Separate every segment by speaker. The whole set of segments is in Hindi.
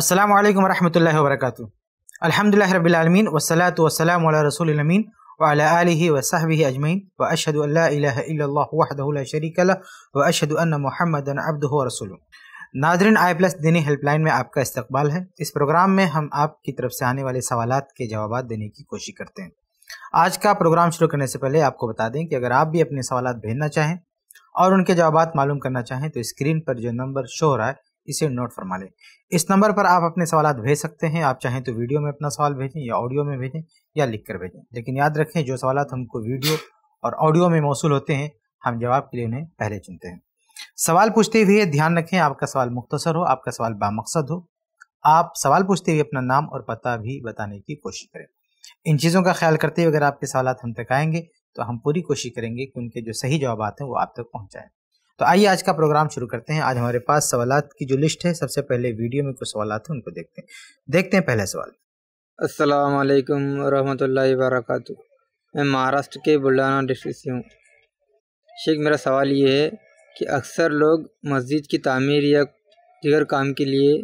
Speaker 1: अल्लाम वरहमल वर्क अलहमदिल्ला रबीआलमीन वसलात वसलाम रसूलमीन वाली वसाहबी अजमैन व अशद शरीक व अशद महमद अब्द रसूल नादरन आई प्लस दिनी हेल्पलाइन में आपका इस्तकबाल है इस प्रोग्राम में हम आपकी तरफ से आने वाले सवाल के जवाब देने की कोशिश करते हैं आज का प्रोग्राम शुरू करने से पहले आपको बता दें कि अगर आप भी अपने सवाल भेजना चाहें और उनके जवाब मालूम करना चाहें तो स्क्रीन पर जो नंबर शो हो रहा है इसे नोट फरमा लें इस नंबर पर आप अपने सवाल भेज सकते हैं आप चाहें तो वीडियो में अपना सवाल भेजें या ऑडियो में भेजें या लिख कर भेजें लेकिन याद रखें जो सवाल हमको वीडियो और ऑडियो में मौसू होते हैं हम जवाब के लिए उन्हें पहले चुनते हैं सवाल पूछते हुए ध्यान रखें आपका सवाल मुख्तसर हो आपका सवाल बामकसद हो आप सवाल पूछते हुए अपना नाम और पता भी बताने की कोशिश करें इन चीज़ों का ख्याल करते हुए अगर आपके सवाल हम तक आएंगे तो हम पूरी कोशिश करेंगे कि उनके जो सही जवाब हैं वो आप तक पहुंचाएं तो आइए आज का प्रोग्राम शुरू करते हैं आज हमारे पास सवाल की जो लिस्ट है सबसे पहले वीडियो में कुछ सवाल हैं उनको देखते हैं देखते हैं पहला सवाल असलकम वरहमल वर्क मैं महाराष्ट्र के बुल्लाना डिस्ट्रिक्ट से हूँ शेख मेरा सवाल ये है कि अक्सर लोग मस्जिद की तामीर या दिगर काम के लिए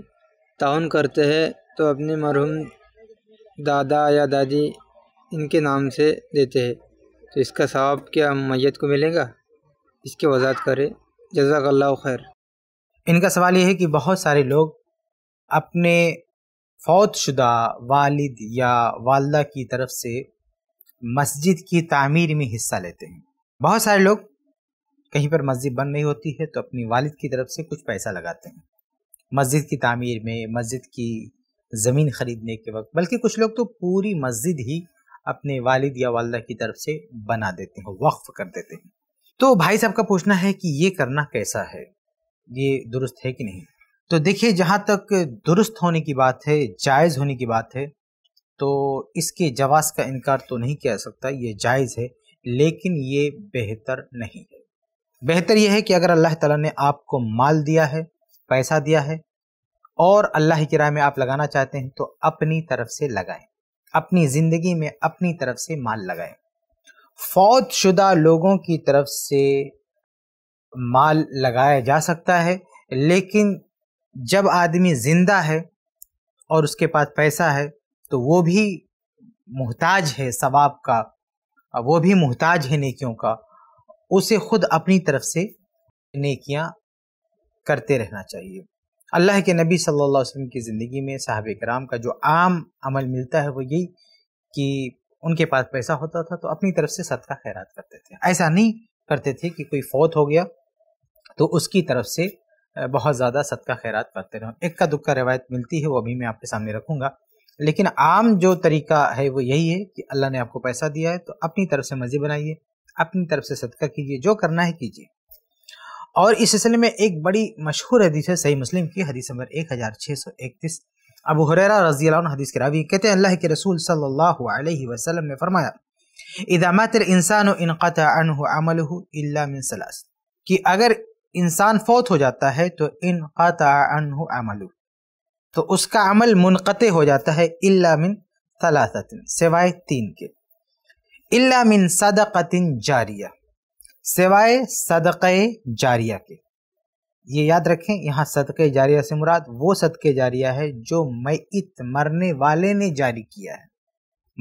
Speaker 1: ताउन करते हैं तो अपने मरहूम दादा या दादी इनके नाम से देते हैं तो इसका सवाब क्या मैत को मिलेगा इसके वजाहत करें जजाकल्ला खैर इनका सवाल यह है कि बहुत सारे लोग अपने फौतशुदा वालिद या वालदा की तरफ से मस्जिद की तामीर में हिस्सा लेते हैं बहुत सारे लोग कहीं पर मस्जिद बन नहीं होती है तो अपनी वालिद की तरफ से कुछ पैसा लगाते हैं मस्जिद की तामीर में मस्जिद की ज़मीन ख़रीदने के वक्त बल्कि कुछ लोग तो पूरी मस्जिद ही अपने वालिद या वालदा की तरफ से बना देते हैं वक्फ़ कर देते हैं तो भाई साहब का पूछना है कि ये करना कैसा है ये दुरुस्त है कि नहीं तो देखिए जहाँ तक दुरुस्त होने की बात है जायज़ होने की बात है तो इसके जवाब का इनकार तो नहीं किया सकता ये जायज़ है लेकिन ये बेहतर नहीं है बेहतर यह है कि अगर अल्लाह ताला ने आपको माल दिया है पैसा दिया है और अल्लाह की राय में आप लगाना चाहते हैं तो अपनी तरफ से लगाएं अपनी ज़िंदगी में अपनी तरफ से माल लगाएं फौत शुदा लोगों की तरफ से माल लगाया जा सकता है लेकिन जब आदमी ज़िंदा है और उसके पास पैसा है तो वो भी मोहताज है सवाब का वो भी मोहताज है नेकियों का उसे खुद अपनी तरफ से नेकियां करते रहना चाहिए अल्लाह के नबी सल्लल्लाहु अलैहि वसल्लम की ज़िंदगी में साहब कराम का जो आम अमल मिलता है वो यही कि उनके पास पैसा होता था तो अपनी तरफ से सदका खैरात करते थे ऐसा नहीं करते थे कि कोई फौत हो गया तो उसकी तरफ से बहुत ज़्यादा सदका खैरात करते रहो इक्का दुक्का रवायत मिलती है वो अभी मैं आपके सामने रखूँगा लेकिन आम जो तरीका है वो यही है कि अल्लाह ने आपको पैसा दिया है तो अपनी तरफ से मज़े बनाइए अपनी तरफ से सदका कीजिए जो करना है कीजिए और इस सिलसिले में एक बड़ी मशहूर हदीस है सही मुस्लिम की हदीस नंबर एक हज़ार छः सौ इकतीस अब हुररा रजी हदीस के रावी कहते हैं अल्लाह के रसूल सल्लल्लाहु अलैहि वसल्लम ने फरमाया इदा इदामत इंसान इल्ला मिन सलास कि अगर इंसान फौत हो जाता है तो इन अमल तो उसका अमल मुनक़ हो जाता है इल्ला मिन तलासतिन सिवाय तीन के इल्ला मिन सदक़तिन जारिया सिवाय सदक़ जारिया के ये याद रखें यहाँ सदक़ जारिया से मुराद वो सदक़ जारिया है जो मैत मरने वाले ने जारी किया है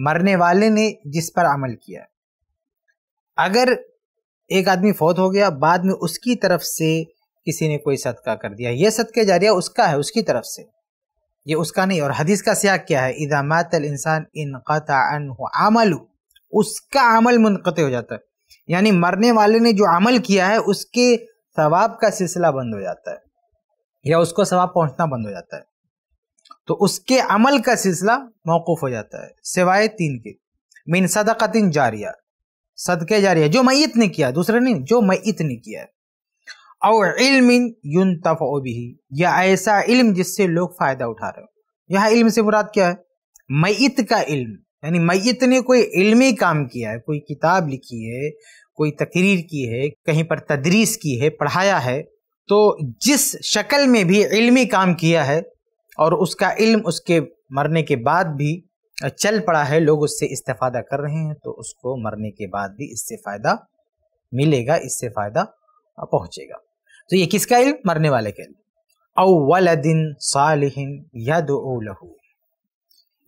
Speaker 1: मरने वाले ने जिस पर अमल किया है अगर एक आदमी फौत हो गया बाद में उसकी तरफ से किसी ने कोई सदका कर दिया यह सदक़ जारिया उसका है उसकी तरफ से ये उसका नहीं और हदीस का सियाक क्या है इदा मातल इंसान इन अमल उसका अमल मुनक़ हो जाता है यानी मरने वाले ने जो अमल किया है उसके सवाब का सिलसिला बंद हो जाता है या उसको सवाब पहुंचना बंद हो जाता है तो उसके अमल का सिलसिला मौकूफ हो जाता है सिवाय तीन के मिन सदाकतिन जारिया सदके जारिया जो मैत ने किया दूसरे नहीं जो मैत ने किया है और इल्मिन यून भी या ऐसा इल्म जिससे लोग फ़ायदा उठा रहे हो यह इल्म से मुराद क्या है मैत का इल्म यानी मैत ने कोई इल्मी काम किया है कोई किताब लिखी है कोई तकरीर की है कहीं पर तदरीस की है पढ़ाया है तो जिस शक्ल में भी इल्मी काम किया है और उसका इल्म उसके मरने के बाद भी चल पड़ा है लोग उससे इस्तेफादा कर रहे हैं तो उसको मरने के बाद भी इससे फ़ायदा मिलेगा इससे फ़ायदा पहुँचेगा तो ये किसका इल्म मरने वाले का इल्म अवलदिन सालिहिन यद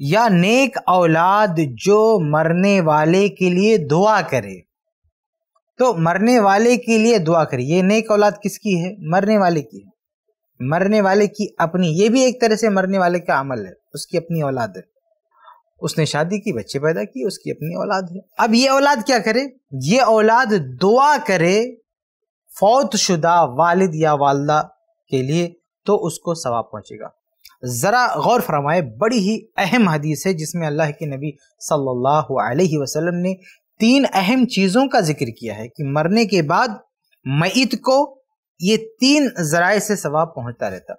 Speaker 1: या नेक औलाद जो मरने वाले के लिए दुआ करे तो मरने वाले के लिए दुआ करिए ये नेक औलाद किसकी है मरने वाले की है मरने वाले की अपनी ये भी एक तरह से मरने वाले का अमल है उसकी अपनी औलाद है उसने शादी की बच्चे पैदा किए उसकी अपनी औलाद है अब ये औलाद क्या करे ये औलाद दुआ करे फौत शुदा वालिद या वालदा के लिए तो उसको सवाब पहुंचेगा ज़रा गौर फरमाए बड़ी ही अहम हदीस है जिसमें अल्लाह के नबी सल्लल्लाहु अलैहि वसल्लम ने तीन अहम चीज़ों का जिक्र किया है कि मरने के बाद मईत को ये तीन जराए से सवाब पहुंचता रहता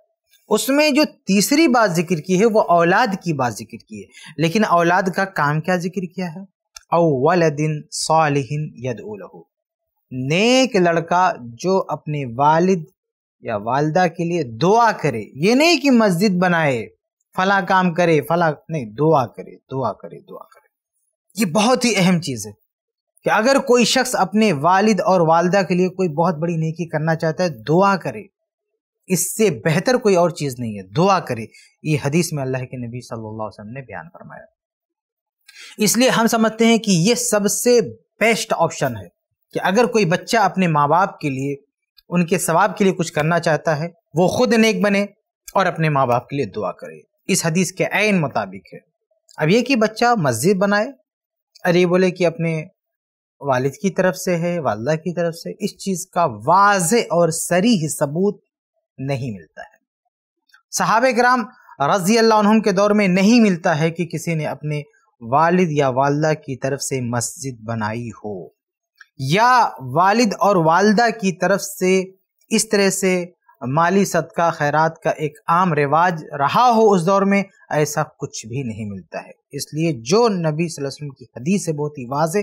Speaker 1: उसमें जो तीसरी बात जिक्र की है वो औलाद की बात जिक्र की है लेकिन औलाद का काम क्या जिक्र किया है अव्वल दिन यद नेक लड़का जो अपने वालिद या वालदा के लिए दुआ करे ये नहीं कि मस्जिद बनाए फला काम करे फला नहीं दुआ करे दुआ करे दुआ करे ये बहुत ही अहम चीज़ है कि अगर कोई शख्स अपने वालिद और वालदा के लिए कोई बहुत बड़ी नेकी करना चाहता है दुआ करे इससे बेहतर कोई और चीज़ नहीं है दुआ करे ये हदीस में अल्लाह के नबी सल्लल्लाहु अलैहि वसल्लम ने बयान फरमाया इसलिए हम समझते हैं कि ये सबसे बेस्ट ऑप्शन है कि अगर कोई बच्चा अपने माँ बाप के लिए उनके सवाब के लिए कुछ करना चाहता है वो खुद नेक बने और अपने माँ बाप के लिए दुआ करे इस हदीस के आन मुताबिक है अब ये कि बच्चा मस्जिद बनाए अरे बोले कि अपने वालिद की तरफ से है वालदा की तरफ से इस चीज़ का वाज और सरीह सबूत नहीं मिलता है सहाब कराम रजी अल्लाह के दौर में नहीं मिलता है कि किसी ने अपने वालिद या वालदा की तरफ से मस्जिद बनाई हो या वालिद और वालदा की तरफ से इस तरह से माली सदका खैरात का एक आम रिवाज रहा हो उस दौर में ऐसा कुछ भी नहीं मिलता है इसलिए जो नबी वसल्लम की हदीस है बहुत ही वाज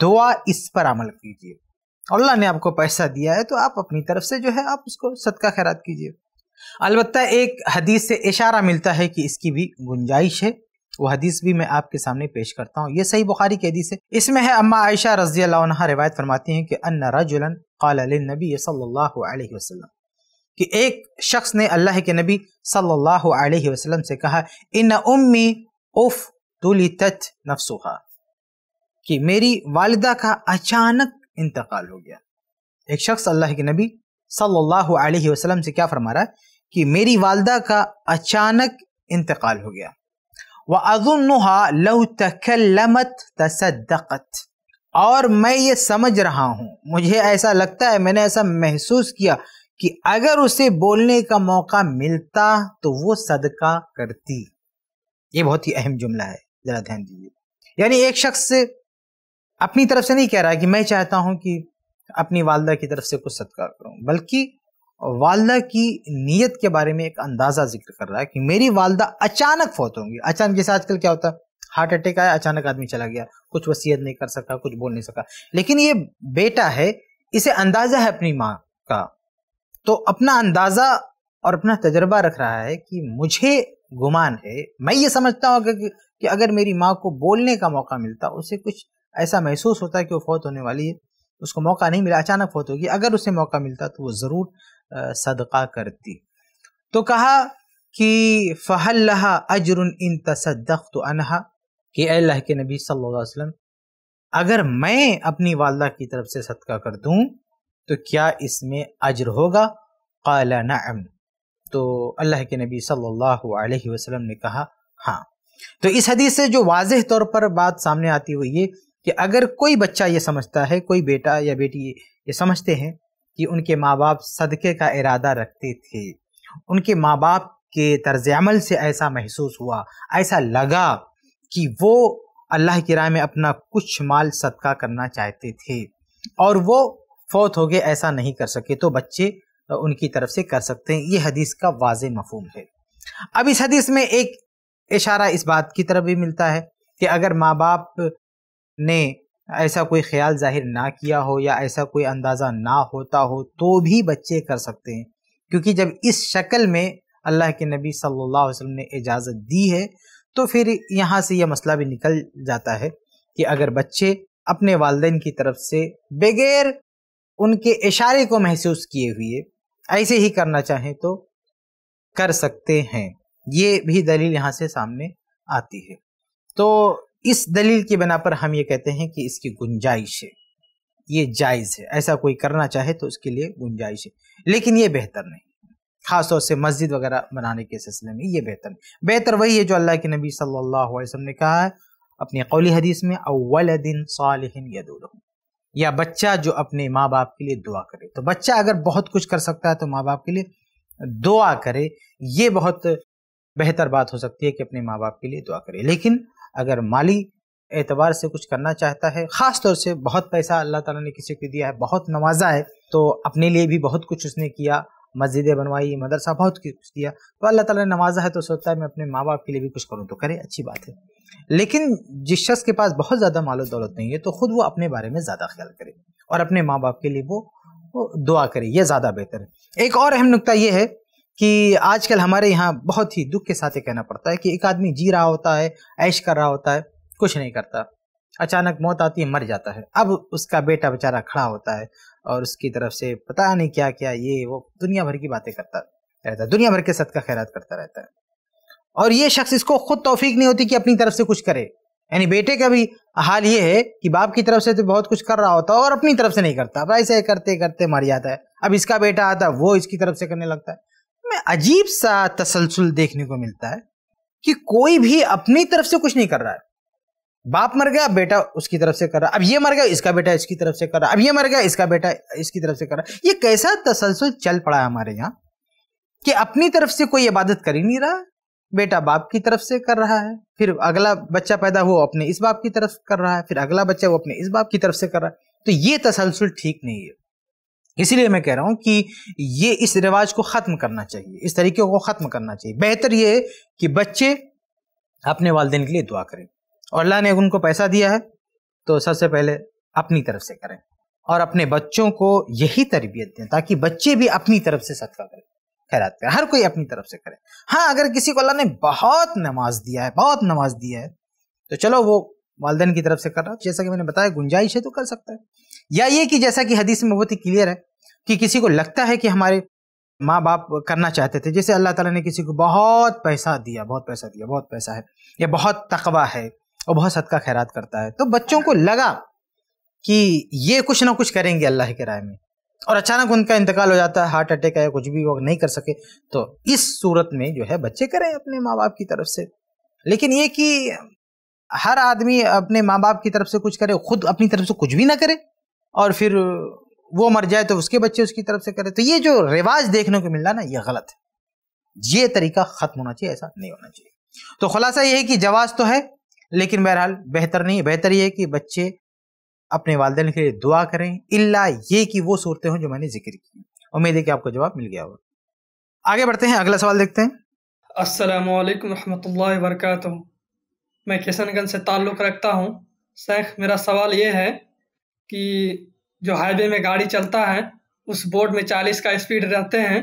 Speaker 1: दुआ इस पर अमल कीजिए अल्लाह ने आपको पैसा दिया है तो आप अपनी तरफ से जो है आप उसको सदका खैरात कीजिए अलबत् एक हदीस से इशारा मिलता है कि इसकी भी गुंजाइश है वो हदीस भी मैं आपके सामने पेश करता हूँ ये सही बुखारी की हदीस है इसमें है अम्मा आयशा रजी रिवायत फरमाती हैं कि अन्न रजुलन नबी सल्लल्लाहु अलैहि वसल्लम कि एक शख्स ने अल्लाह के नबी सल्लल्लाहु अलैहि वसल्लम से कहा इन उम्मी उफ तुलितत नफसुहा कि मेरी वालिदा का अचानक इंतकाल हो गया एक शख्स अल्लाह के नबी सल्लल्लाहु अलैहि वसल्लम से क्या फरमा रहा है कि मेरी वालदा का अचानक इंतकाल हो गया व अजुनहा लव तकलमत तसदकत और मैं ये समझ रहा हूँ मुझे ऐसा लगता है मैंने ऐसा महसूस किया कि अगर उसे बोलने का मौका मिलता तो वो सदका करती ये बहुत ही अहम जुमला है जरा ध्यान दीजिए यानी एक शख्स अपनी तरफ से नहीं कह रहा कि मैं चाहता हूं कि अपनी वालदा की तरफ से कुछ सदका करूं बल्कि वालदा की नीयत के बारे में एक अंदाज़ा जिक्र कर रहा है कि मेरी वालदा अचानक फौत होंगी अचानक जैसे आजकल क्या होता है हार्ट अटैक आया अचानक आदमी चला गया कुछ वसीयत नहीं कर सका कुछ बोल नहीं सका लेकिन ये बेटा है इसे अंदाज़ा है अपनी माँ का तो अपना अंदाज़ा और अपना तजर्बा रख रहा है कि मुझे गुमान है मैं ये समझता हूँ कि, अगर मेरी माँ को बोलने का मौका मिलता उसे कुछ ऐसा महसूस होता कि वो फौत होने वाली है उसको मौका नहीं मिला अचानक फौत होगी अगर उसे मौका मिलता तो वो ज़रूर सदका करती तो कहा कि फ़हल अजरुन इन तसदक तो अनहा कि अल्लाह के नबी सल्लल्लाहु अलैहि वसल्लम अगर मैं अपनी वालदा की तरफ से सदका कर दूं तो क्या इसमें अजर होगा काला नम तो अल्लाह के नबी सल्लल्लाहु अलैहि वसल्लम ने कहा हाँ तो इस हदीस से जो वाज तौर पर बात सामने आती हुई ये कि अगर कोई बच्चा ये समझता है कोई बेटा या बेटी ये, ये समझते हैं कि उनके माँ बाप सदक़े का इरादा रखते थे उनके माँ बाप के तर्ज अमल से ऐसा महसूस हुआ ऐसा लगा कि वो अल्लाह की राय में अपना कुछ माल सदका करना चाहते थे और वो फौत हो गए ऐसा नहीं कर सके तो बच्चे उनकी तरफ से कर सकते हैं ये हदीस का वाज मफहम है अब इस हदीस में एक इशारा इस बात की तरफ भी मिलता है कि अगर माँ बाप ने ऐसा कोई ख्याल जाहिर ना किया हो या ऐसा कोई अंदाज़ा ना होता हो तो भी बच्चे कर सकते हैं क्योंकि जब इस शक्ल में अल्लाह के नबी सल्लल्लाहु अलैहि वसल्लम ने इजाज़त दी है तो फिर यहाँ से यह मसला भी निकल जाता है कि अगर बच्चे अपने वालदेन की तरफ से बगैर उनके इशारे को महसूस किए हुए ऐसे ही करना चाहें तो कर सकते हैं ये भी दलील यहाँ से सामने आती है तो इस दलील की बिना पर हम ये कहते हैं कि इसकी गुंजाइश है ये जायज़ है ऐसा कोई करना चाहे तो उसके लिए गुंजाइश है लेकिन ये बेहतर नहीं खासतौर से मस्जिद वगैरह बनाने के सिलसिले में ये बेहतर नहीं बेहतर वही है जो अल्लाह के नबी सल्लल्लाहु अलैहि वसल्लम ने कहा है अपनी कौली हदीस में अव्वल दिन सालिहिन यदूर या बच्चा जो अपने माँ बाप के लिए दुआ करे तो बच्चा अगर बहुत कुछ कर सकता है तो माँ बाप के लिए दुआ करे ये बहुत बेहतर बात हो सकती है कि अपने माँ बाप के लिए दुआ करे लेकिन अगर माली एतबार से कुछ करना चाहता है ख़ास तौर से बहुत पैसा अल्लाह ताला ने किसी को दिया है बहुत नवाजा है तो अपने लिए भी बहुत कुछ उसने किया मस्जिदें बनवाई मदरसा बहुत कुछ दिया तो अल्लाह ताला ने नवाजा है तो सोचता है मैं अपने माँ बाप के लिए भी कुछ करूँ तो करे अच्छी बात है लेकिन जिस शख्स के पास बहुत ज़्यादा मालो दौलत नहीं है तो खुद वो अपने बारे में ज़्यादा ख्याल करे और अपने माँ बाप के लिए वो, वो दुआ करे यह ज़्यादा बेहतर है एक और अहम नुकता यह है कि आजकल हमारे यहाँ बहुत ही दुख के साथ ये कहना पड़ता है कि एक आदमी जी रहा होता है ऐश कर रहा होता है कुछ नहीं करता अचानक मौत आती है मर जाता है अब उसका बेटा बेचारा खड़ा होता है और उसकी तरफ से पता नहीं क्या क्या ये वो दुनिया भर की बातें करता रहता है दुनिया भर के सद का खैरात करता रहता है और ये शख्स इसको खुद तोफीक नहीं होती कि अपनी तरफ से कुछ करे यानी बेटे का भी हाल ये है कि बाप की तरफ से तो बहुत कुछ कर रहा होता है और अपनी तरफ से नहीं करता ऐसे करते करते मर जाता है अब इसका बेटा आता है वो इसकी तरफ से करने लगता है मैं अजीब सा तसलसल देखने को मिलता है कि कोई भी अपनी तरफ से कुछ नहीं कर रहा है बाप मर गया बेटा उसकी तरफ से कर रहा अब ये मर गया इसका बेटा इसकी तरफ से कर रहा अब ये मर गया इसका बेटा इसकी तरफ से कर रहा ये कैसा तसलसल चल पड़ा है हमारे यहाँ कि अपनी तरफ से कोई इबादत कर ही नहीं रहा बेटा बाप की तरफ से कर रहा है फिर अगला बच्चा पैदा हुआ अपने इस बाप की तरफ कर रहा है फिर अगला बच्चा वो अपने इस बाप की तरफ से कर रहा है तो ये तसलसल ठीक नहीं है इसीलिए मैं कह रहा हूं कि ये इस रिवाज को ख़त्म करना चाहिए इस तरीके को ख़त्म करना चाहिए बेहतर ये कि बच्चे अपने वालदेन के लिए दुआ करें और अल्लाह ने उनको पैसा दिया है तो सबसे पहले अपनी तरफ से करें और अपने बच्चों को यही तरबियत दें ताकि बच्चे भी अपनी तरफ से सदका करें खैरात करें हर कोई अपनी तरफ से करे हाँ अगर किसी को अल्लाह ने बहुत नमाज दिया है बहुत नमाज दिया है तो चलो वो वालदेन की तरफ से कर रहा है जैसा कि मैंने बताया गुंजाइश है तो कर सकता है या ये कि जैसा कि हदीस में बहुत ही क्लियर है कि किसी को लगता है कि हमारे माँ बाप करना चाहते थे जैसे अल्लाह ताला ने किसी को बहुत पैसा दिया बहुत पैसा दिया बहुत पैसा है या बहुत तकवा है और बहुत सदका खैरात करता है तो बच्चों को लगा कि ये कुछ ना कुछ करेंगे अल्लाह के राय में और अचानक उनका इंतकाल हो जाता है हार्ट अटैक है कुछ भी वो नहीं कर सके तो इस सूरत में जो है बच्चे करें अपने माँ बाप की तरफ से लेकिन ये कि हर आदमी अपने माँ बाप की तरफ से कुछ करे खुद अपनी तरफ से कुछ भी ना करे और फिर वो मर जाए तो उसके बच्चे उसकी तरफ से करे तो ये जो रिवाज देखने को मिल रहा ना ये गलत है ये तरीका ख़त्म होना चाहिए ऐसा नहीं होना चाहिए तो खुलासा ये है कि जवाज़ तो है लेकिन बहरहाल बेहतर नहीं बेहतर ये कि बच्चे अपने वालदे के लिए दुआ करें इल्ला ये कि वो सूरतें हों जो मैंने जिक्र की उम्मीद है कि आपको जवाब मिल गया होगा आगे बढ़ते हैं अगला सवाल देखते हैं असलकम वरहमल वर्क मैं किशनगंज से ताल्लुक़ रखता हूँ शेख मेरा सवाल ये है कि जो हाईवे में गाड़ी चलता है उस बोर्ड में 40 का स्पीड रहते हैं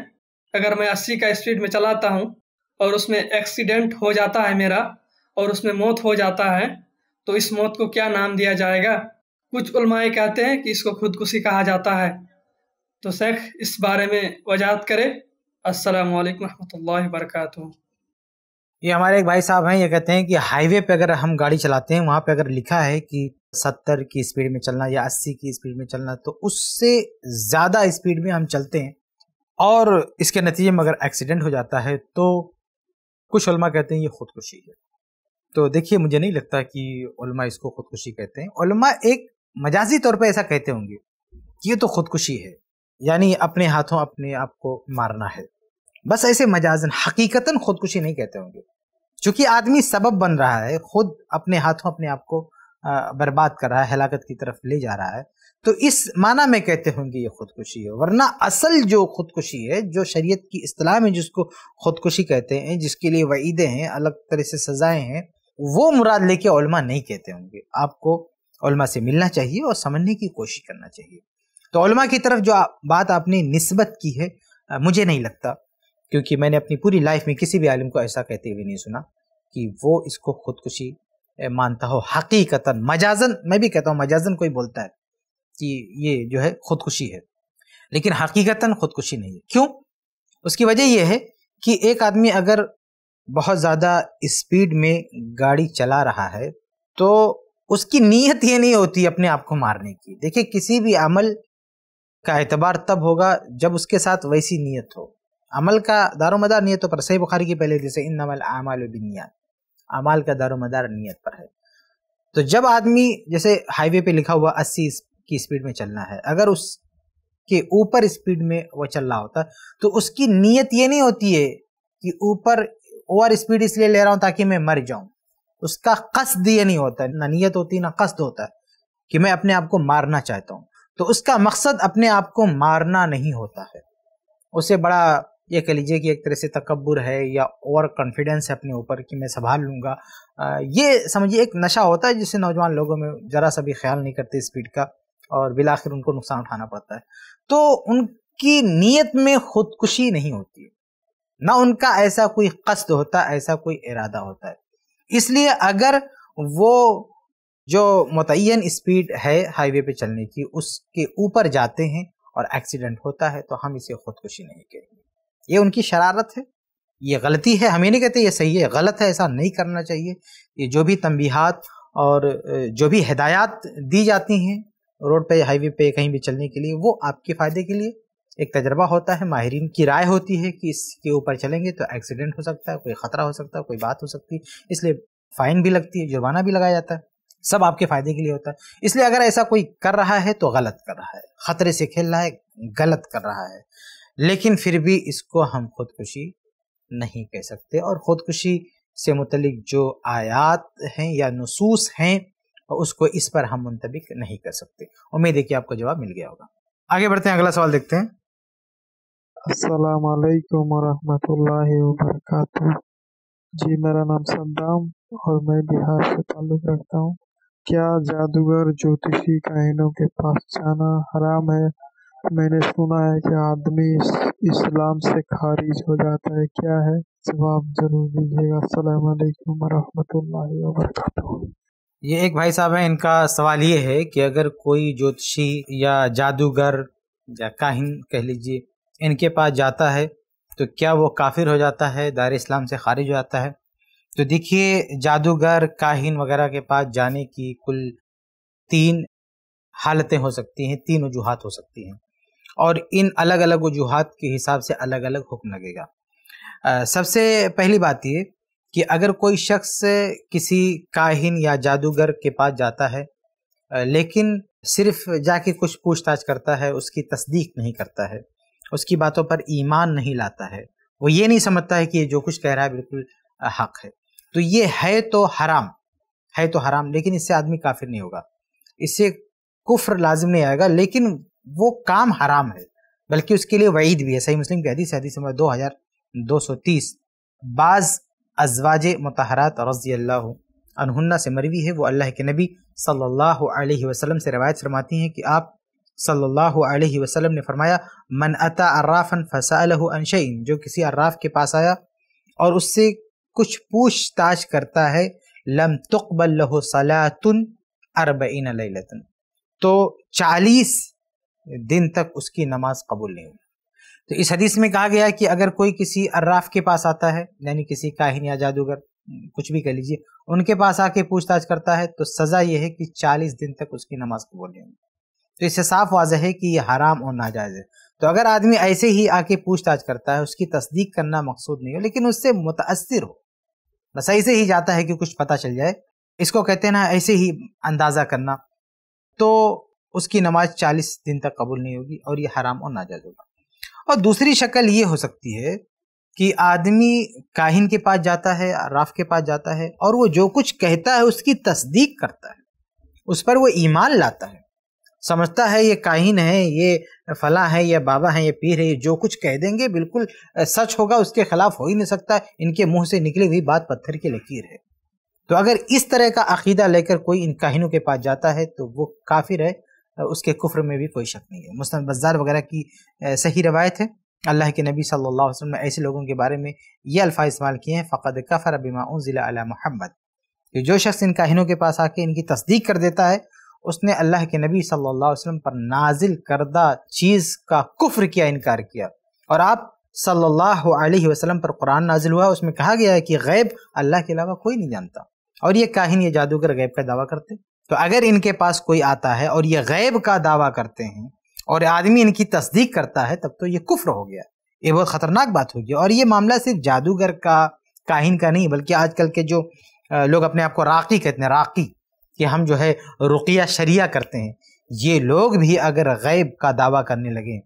Speaker 1: अगर मैं 80 का स्पीड में चलाता हूँ और उसमें एक्सीडेंट हो जाता है मेरा और उसमें मौत हो जाता है तो इस मौत को क्या नाम दिया जाएगा कुछ उलमाए कहते हैं कि इसको खुदकुशी कहा जाता है तो शेख इस बारे में वजात करे अस्सलाम वालेकुम रहमतुल्लाहि ये हमारे एक भाई साहब हैं ये कहते हैं कि हाईवे पे अगर हम गाड़ी चलाते हैं वहां पे अगर लिखा है कि सत्तर की स्पीड में चलना या अस्सी की स्पीड में चलना तो उससे ज़्यादा स्पीड में हम चलते हैं और इसके नतीजे में अगर एक्सीडेंट हो जाता है तो कुछ उलमा कहते हैं ये खुदकुशी है तो देखिए मुझे नहीं लगता कि उलमा इसको खुदकुशी कहते हैं उलमा एक मजाजी तौर पर ऐसा कहते होंगे कि ये तो खुदकुशी है यानी अपने हाथों अपने आप को मारना है बस ऐसे मजाजन हकीकतन खुदकुशी नहीं कहते होंगे क्योंकि आदमी सबब बन रहा है खुद अपने हाथों अपने आप को बर्बाद कर रहा है हलाकत की तरफ ले जा रहा है तो इस माना में कहते होंगे ये खुदकुशी है वरना असल जो खुदकुशी है जो शरीयत की असलाह में जिसको खुदकुशी कहते हैं जिसके लिए वईदे हैं अलग तरह से सज़ाएं हैं वो मुराद लेके ओलमा नहीं कहते होंगे आपको ओलमा से मिलना चाहिए और समझने की कोशिश करना चाहिए तो ओलमा की तरफ जो आ, बात आपने नस्बत की है आ, मुझे नहीं लगता क्योंकि मैंने अपनी पूरी लाइफ में किसी भी आलिम को ऐसा कहते हुए नहीं सुना कि वो इसको खुदकुशी मानता हो हकीकता मजाजन मैं भी कहता हूँ मजाजन कोई बोलता है कि ये जो है खुदकुशी है लेकिन हकीकता खुदकुशी नहीं है क्यों उसकी वजह यह है कि एक आदमी अगर बहुत ज़्यादा स्पीड में गाड़ी चला रहा है तो उसकी नीयत ये नहीं होती अपने आप को मारने की देखिए किसी भी अमल का एतबार तब होगा जब उसके साथ वैसी नीयत हो अमल का दारोमदार नीयतों तो पर सही बुखारी की पहले जैसे इन अमल आमाल बिनियात अमाल का दारोमदार नीयत पर है तो जब आदमी जैसे हाईवे पे लिखा हुआ अस्सी की स्पीड में चलना है अगर उसके ऊपर स्पीड में वह चल रहा होता तो उसकी नीयत ये नहीं होती है कि ऊपर ओवर स्पीड इसलिए ले रहा हूँ ताकि मैं मर जाऊं उसका कस्द ये नहीं होता ना नीयत होती ना कस्द होता है कि मैं अपने आप को मारना चाहता हूँ तो उसका मकसद अपने आप को मारना नहीं होता है उसे बड़ा ये कह लीजिए कि एक तरह से तकबर है या ओवर कॉन्फिडेंस है अपने ऊपर कि मैं संभाल लूँगा ये समझिए एक नशा होता है जिससे नौजवान लोगों में ज़रा सा भी ख्याल नहीं करते स्पीड का और बिलाखिर उनको नुकसान उठाना पड़ता है तो उनकी नीयत में खुदकुशी नहीं होती है ना उनका ऐसा कोई कस्त होता ऐसा कोई इरादा होता है इसलिए अगर वो जो मुतन स्पीड है हाईवे पे चलने की उसके ऊपर जाते हैं और एक्सीडेंट होता है तो हम इसे खुदकुशी नहीं कहेंगे ये उनकी शरारत है ये गलती है हम ये नहीं कहते ये सही है गलत है ऐसा नहीं करना चाहिए ये जो भी तंबीहात और जो भी हदायत दी जाती हैं रोड पे हाईवे पे कहीं भी चलने के लिए वो आपके फ़ायदे के लिए एक तजर्बा होता है माहरीन की राय होती है कि इसके ऊपर चलेंगे तो एक्सीडेंट हो सकता है कोई ख़तरा हो सकता है कोई बात हो सकती है इसलिए फ़ाइन भी लगती है जुर्माना भी लगाया जाता है सब आपके फ़ायदे के लिए होता है इसलिए अगर ऐसा कोई कर रहा है तो गलत कर रहा है ख़तरे से खेल रहा है गलत कर रहा है लेकिन फिर भी इसको हम खुदकुशी नहीं कह सकते और ख़ुदकुशी से मुतलिक जो आयात हैं या नसूस हैं उसको इस पर हम मुंतबिक नहीं कर सकते उम्मीद है कि आपको जवाब मिल गया होगा आगे बढ़ते हैं अगला सवाल देखते हैं असलकम वरहमतुल्लाह वबरक जी मेरा नाम सद्दाम और मैं बिहार से ताल्लुक़ रखता हूँ क्या जादूगर ज्योतिषी कहनों के पास जाना हराम है मैंने सुना है कि आदमी इस्लाम से खारिज हो जाता है क्या है जवाब जरूर दीजिएगा असलकम वरहमतुल्लाह वबरक ये एक भाई साहब हैं इनका सवाल ये है कि अगर कोई ज्योतिषी या जादूगर या काहिन कह लीजिए इनके पास जाता है तो क्या वो काफिर हो जाता है दार इस्लाम से खारिज हो जाता है तो देखिए जादूगर काहिन वगैरह के पास जाने की कुल तीन हालतें हो सकती हैं तीन वजूहत हो सकती हैं और इन अलग अलग वजूहत के हिसाब से अलग अलग हुक्म लगेगा आ, सबसे पहली बात ये कि अगर कोई शख्स किसी काहिन या जादूगर के पास जाता है लेकिन सिर्फ जाके कुछ पूछताछ करता है उसकी तस्दीक नहीं करता है उसकी बातों पर ईमान नहीं लाता है वो ये नहीं समझता है कि ये जो कुछ कह रहा है बिल्कुल हक है तो ये है तो हराम है तो हराम लेकिन इससे आदमी काफिर नहीं होगा इससे कुफ्र लाजिम नहीं आएगा लेकिन वो काम हराम है बल्कि उसके लिए वईद भी है सही मुस्लिम की हदीस हदीस नंबर दो हज़ार दो सौ तीस बाज़ अजवाज मतहरात रजी अल्लाह अनहुन्ना से मरवी है वो अल्लाह के नबी सल्लल्लाहु अलैहि वसल्लम से रवायत फरमाती हैं कि आप सल्लल्लाहु अलैहि वसल्लम ने फरमाया मन अता अर्राफन फसालहन जो किसी अर्राफ के पास आया और उससे कुछ पूछताछ करता है लम तुकबल सलातुन अरबईन लैलतन तो चालीस दिन तक उसकी नमाज कबूल नहीं हुई तो इस हदीस में कहा गया कि अगर कोई किसी अर्राफ के पास आता है यानी किसी काहिन या जादूगर कुछ भी कह लीजिए उनके पास आके पूछताछ करता है तो सज़ा यह है कि चालीस दिन तक उसकी नमाज कबूल नहीं होगी तो इससे साफ वाज है कि ये हराम और नाजायज़ है तो अगर आदमी ऐसे ही आके पूछताछ करता है उसकी तस्दीक करना मकसूद नहीं हो लेकिन उससे मुतासर हो बस ऐसे ही जाता है कि कुछ पता चल जाए इसको कहते हैं ना ऐसे ही अंदाज़ा करना तो उसकी नमाज चालीस दिन तक कबूल नहीं होगी और ये हराम और नाजायज़ होगा और दूसरी शक्ल ये हो सकती है कि आदमी काहिन के पास जाता है राफ के पास जाता है और वो जो कुछ कहता है उसकी तस्दीक करता है उस पर वो ईमान लाता है समझता है ये काहिन है ये फला है ये बाबा है ये पीर है ये जो कुछ कह देंगे बिल्कुल सच होगा उसके खिलाफ हो ही नहीं सकता इनके मुंह से निकली हुई बात पत्थर की लकीर है तो अगर इस तरह का अकीदा लेकर कोई इन काहिनों के पास जाता है तो वो काफिर है उसके कुफर में भी कोई शक नहीं है मुस्लिम बजार वगैरह की सही रवायत है अल्लाह के नबी सल्लल्लाहु अलैहि वसल्लम ने ऐसे लोगों के बारे में ये अल्फाज इस्तेमाल किए हैं फ़कद कफ़र बिमा उन ज़िला मोहम्मद कि जो शख्स इन काहिनों के पास आके इनकी तस्दीक कर देता है उसने अल्लाह के नबी सल्लल्लाहु अलैहि वसल्लम पर नाजिल करदा चीज़ का कुफ्र किया इनकार किया और आप सल्लल्लाहु अलैहि वसल्लम पर कुरान नाजिल हुआ उसमें कहा गया है कि गैब अल्लाह के अलावा कोई नहीं जानता और ये काहिन ये जादूगर गैब का दावा करते तो अगर इनके पास कोई आता है और ये गैब का दावा करते हैं और आदमी इनकी तस्दीक करता है तब तो ये कुफ्र हो गया ये बहुत ख़तरनाक बात होगी और ये मामला सिर्फ जादूगर का काहिन का नहीं बल्कि आजकल के जो लोग अपने आप को राकी कहते हैं राकी कि हम जो है रुकिया शरिया करते हैं ये लोग भी अगर गैब का दावा करने लगें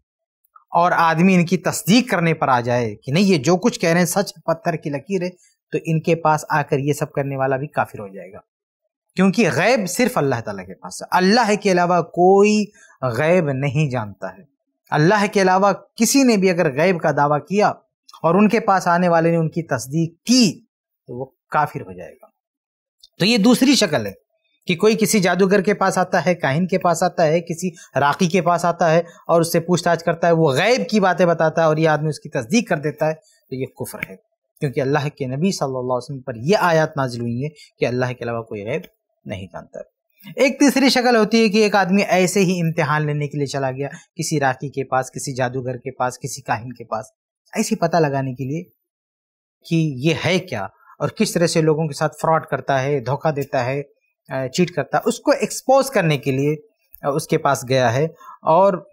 Speaker 1: और आदमी इनकी तस्दीक करने पर आ जाए कि नहीं ये जो कुछ कह रहे हैं सच पत्थर की लकीर है तो इनके पास आकर ये सब करने वाला भी काफिर हो जाएगा क्योंकि गैब सिर्फ अल्लाह ताला के पास है अल्लाह के अलावा कोई गैब नहीं जानता है अल्लाह के अलावा किसी ने भी अगर गैब का दावा किया और उनके पास आने वाले ने उनकी तस्दीक की तो वो काफिर हो जाएगा तो ये दूसरी शक्ल है कि कोई किसी जादूगर के पास आता है काहिन के पास आता है किसी राखी के पास आता है और उससे पूछताछ करता है वो गैब की बातें बताता है और ये आदमी उसकी तस्दीक कर देता है तो ये कुफर है क्योंकि अल्लाह के नबी सल्लल्लाहु पर यह आयात नाजिल हुई है कि अल्लाह के अलावा कोई गैब नहीं जानता एक तीसरी शक्ल होती है कि एक आदमी ऐसे ही इम्तिहान लेने के लिए चला गया किसी राखी के पास किसी जादूगर के पास किसी काहिन के पास ऐसे पता लगाने के लिए कि ये है क्या और किस तरह से लोगों के साथ फ्रॉड करता है धोखा देता है चीट करता उसको एक्सपोज करने के लिए उसके पास गया है और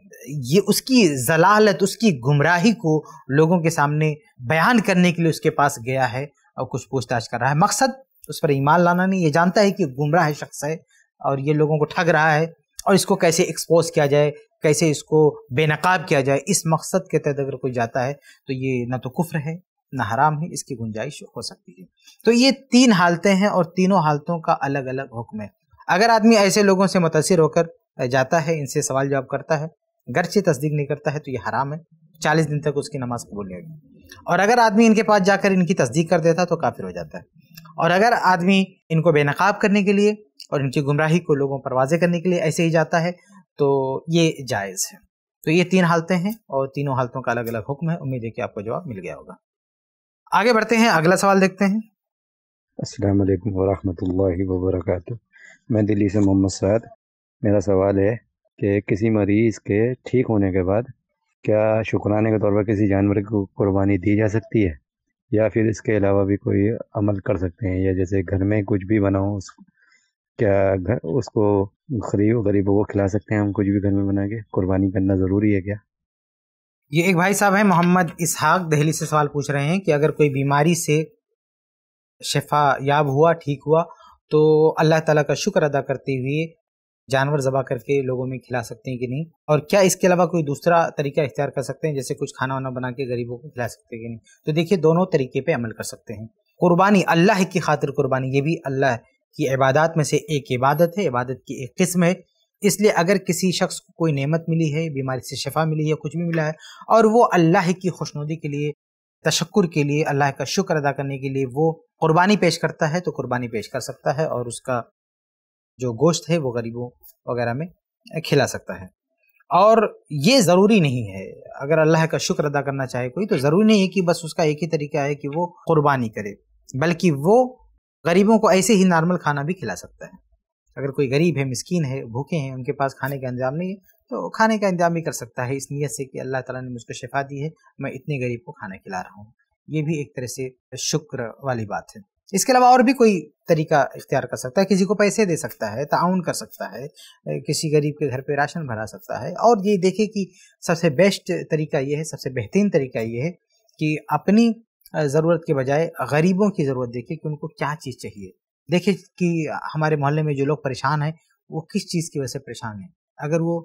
Speaker 1: ये उसकी जलालत उसकी गुमराही को लोगों के सामने बयान करने के लिए उसके पास गया है और कुछ पूछताछ कर रहा है मकसद उस पर ईमान लाना नहीं ये जानता है कि गुमराह शख्स है और ये लोगों को ठग रहा है और इसको कैसे एक्सपोज किया जाए कैसे इसको बेनकाब किया जाए इस मकसद के तहत अगर कोई जाता है तो ये ना तो कुफ्र है हराम ही इसकी गुंजाइश हो सकती है तो ये तीन हालतें हैं और तीनों हालतों का अलग अलग हुक्म है अगर आदमी ऐसे लोगों से मुतासर होकर जाता है इनसे सवाल जवाब करता है घर से तस्दीक नहीं करता है तो ये हराम है चालीस दिन तक उसकी नमाज कबूल नहीं होगी और अगर आदमी इनके पास जाकर इनकी तस्दीक कर देता तो काफिर हो जाता है और अगर आदमी इनको बेनकाब करने के लिए और इनकी गुमराही को लोगों पर वाजे करने के लिए ऐसे ही जाता है तो ये जायज़ है तो ये तीन हालतें हैं और तीनों हालतों का अलग अलग हुक्म है उम्मीद है कि आपको जवाब मिल गया होगा आगे बढ़ते हैं अगला सवाल देखते हैं अस्सलाम वालेकुम वरहमतुल्लाहि वबरकatuh मैं दिल्ली से मोहम्मद सैद मेरा सवाल है कि किसी मरीज़ के ठीक होने के बाद क्या शुक्राने के तौर पर किसी जानवर को कुर्बानी दी जा सकती है या फिर इसके अलावा भी कोई अमल कर सकते हैं या जैसे घर में कुछ भी बनाओ उस क्या घर उसको गरीब गरीबों को खिला सकते हैं हम कुछ भी घर में बना के कुर्बानी करना ज़रूरी है क्या ये एक भाई साहब हैं मोहम्मद इसहाक दहली से सवाल पूछ रहे हैं कि अगर कोई बीमारी से शफा याब हुआ ठीक हुआ तो अल्लाह ताला का शुक्र अदा करते हुए जानवर जबा करके लोगों में खिला सकते हैं कि नहीं और क्या इसके अलावा कोई दूसरा तरीका इख्तियार कर सकते हैं जैसे कुछ खाना वाना बना के गरीबों को खिला सकते हैं कि नहीं तो देखिए दोनों तरीके पे अमल कर सकते हैं कुर्बानी अल्लाह की खातिर कुर्बानी ये भी अल्लाह की इबादत में से एक इबादत है इबादत की एक किस्म है इसलिए अगर किसी शख्स को कोई नेमत मिली है बीमारी से शफा मिली है कुछ भी मिला है और वो अल्लाह की खुशनुदी के लिए तशक्र के लिए अल्लाह का शुक्र अदा करने के लिए वो कुर्बानी पेश करता है तो कुर्बानी पेश कर सकता है और उसका जो गोश्त है वो गरीबों वगैरह में खिला सकता है और ये ज़रूरी नहीं है अगर अल्लाह का शुक्र अदा करना चाहे कोई तो ज़रूरी नहीं है कि बस उसका एक ही तरीका है कि वो कुर्बानी करे बल्कि वो गरीबों को ऐसे ही नॉर्मल खाना भी खिला सकता है अगर कोई गरीब है मस्किन है भूखे हैं उनके पास खाने का इंतजाम नहीं है तो खाने का इंतजाम भी कर सकता है इस नीयत से कि अल्लाह ताला ने मुझको शिफा दी है मैं इतने गरीब को खाना खिला रहा हूँ ये भी एक तरह से शुक्र वाली बात है इसके अलावा और भी कोई तरीका इख्तियार कर सकता है किसी को पैसे दे सकता है ताउन कर सकता है किसी गरीब के घर पर राशन भरा सकता है और ये देखे कि सबसे बेस्ट तरीका ये है सबसे बेहतरीन तरीका ये है कि अपनी ज़रूरत के बजाय गरीबों की ज़रूरत देखे कि उनको क्या चीज़ चाहिए देखिए कि हमारे मोहल्ले में जो लोग परेशान हैं वो किस चीज़ की वजह से परेशान हैं अगर वो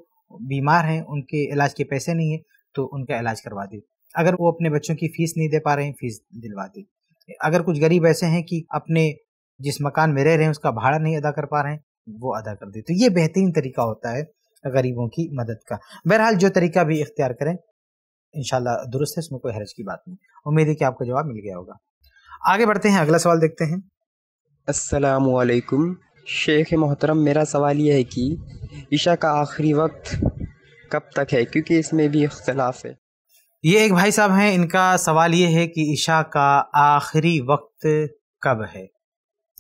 Speaker 1: बीमार हैं उनके इलाज के पैसे नहीं है तो उनका इलाज करवा दें अगर वो अपने बच्चों की फीस नहीं दे पा रहे हैं फीस दिलवा दें अगर कुछ गरीब ऐसे हैं कि अपने जिस मकान में रह रहे हैं उसका भाड़ा नहीं अदा कर पा रहे हैं वो अदा कर दे तो ये बेहतरीन तरीका होता है गरीबों की मदद का बहरहाल जो तरीका भी इख्तियार करें इनशाला दुरुस्त है उसमें कोई हरज की बात नहीं उम्मीद है कि आपको जवाब मिल गया होगा आगे बढ़ते हैं अगला सवाल देखते हैं असलकुम शेख मोहतरम मेरा सवाल यह है कि ईशा का आखिरी वक्त कब तक है क्योंकि इसमें भी इख्तलाफ है ये एक भाई साहब हैं इनका सवाल ये है कि ईशा का आखिरी वक्त कब है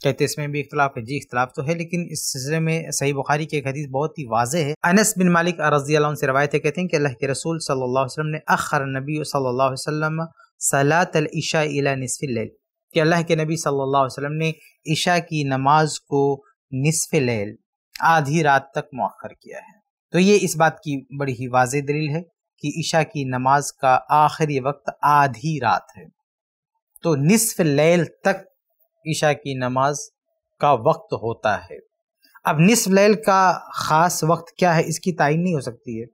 Speaker 1: कहते इसमें भी इख्तलाफ है जी इख्तलाफ तो है लेकिन इस सिलसिले में सही बुखारी की एक हदीस बहुत ही वाज है अनस बिन मालिक रजी से रवायत है कहते हैं कि अल्लाह के रसूल सल्लल्लाहु अलैहि वसल्लम ने अखर नबी सल्लल्लाहु अलैहि वसल्लम सलात अल ईशा इला कि अल्लाह के नबी सल्लल्लाहु अलैहि वसल्लम ने ईशा की नमाज को निसफ़ लैल आधी रात तक मौखर किया है तो ये इस बात की बड़ी ही वाज दलील है कि ईशा की नमाज का आखिरी वक्त आधी रात है तो निसफ़ लैल तक ईशा की नमाज का वक्त होता है अब निसफ़ लैल का ख़ास वक्त क्या है इसकी तयन नहीं हो सकती है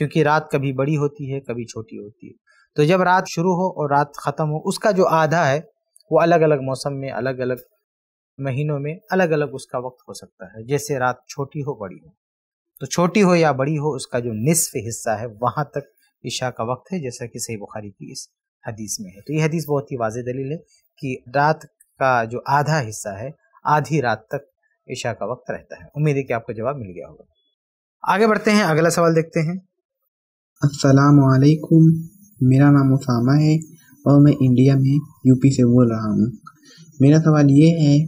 Speaker 1: क्योंकि रात कभी बड़ी होती है कभी छोटी होती है तो जब रात शुरू हो और रात ख़त्म हो उसका जो आधा है वो अलग अलग मौसम में अलग अलग महीनों में अलग अलग उसका वक्त हो सकता है जैसे रात छोटी हो बड़ी हो तो छोटी हो या बड़ी हो उसका जो निसफ हिस्सा है वहाँ तक ईशा का वक्त है जैसा कि सही बुखारी की इस हदीस में है तो ये हदीस बहुत ही वाज दलील है कि रात का जो आधा हिस्सा है आधी रात तक ईशा का वक्त रहता है उम्मीद है कि आपको जवाब मिल गया होगा आगे बढ़ते हैं अगला सवाल देखते हैं असलकुम मेरा नाम उसामा है और मैं इंडिया में यूपी से बोल रहा हूँ मेरा सवाल ये है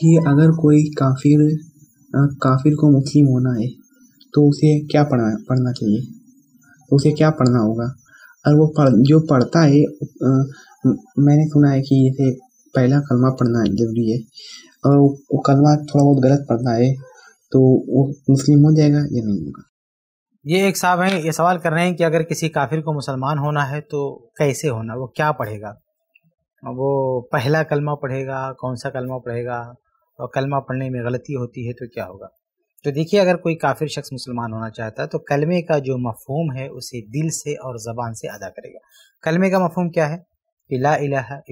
Speaker 1: कि अगर कोई काफिर काफिर को मुस्लिम होना है तो उसे क्या पढ़ना पढ़ना चाहिए तो उसे क्या पढ़ना होगा और वो पढ़ जो पढ़ता है आ, मैंने सुना है कि जैसे पहला कलमा पढ़ना ज़रूरी है और वो कलमा थोड़ा बहुत गलत पढ़ता है तो वो मुस्लिम हो जाएगा या नहीं होगा ये एक साहब हैं ये सवाल कर रहे हैं कि अगर किसी काफिर को मुसलमान होना है तो कैसे होना वो क्या पढ़ेगा वो पहला कलमा पढ़ेगा कौन सा कलमा पढ़ेगा और कलमा पढ़ने में गलती होती है तो क्या होगा तो देखिए अगर कोई काफिर शख्स मुसलमान होना चाहता है तो कलमे का जो मफहम है उसे दिल से और ज़बान से अदा करेगा कलमे का मफहम क्या है कि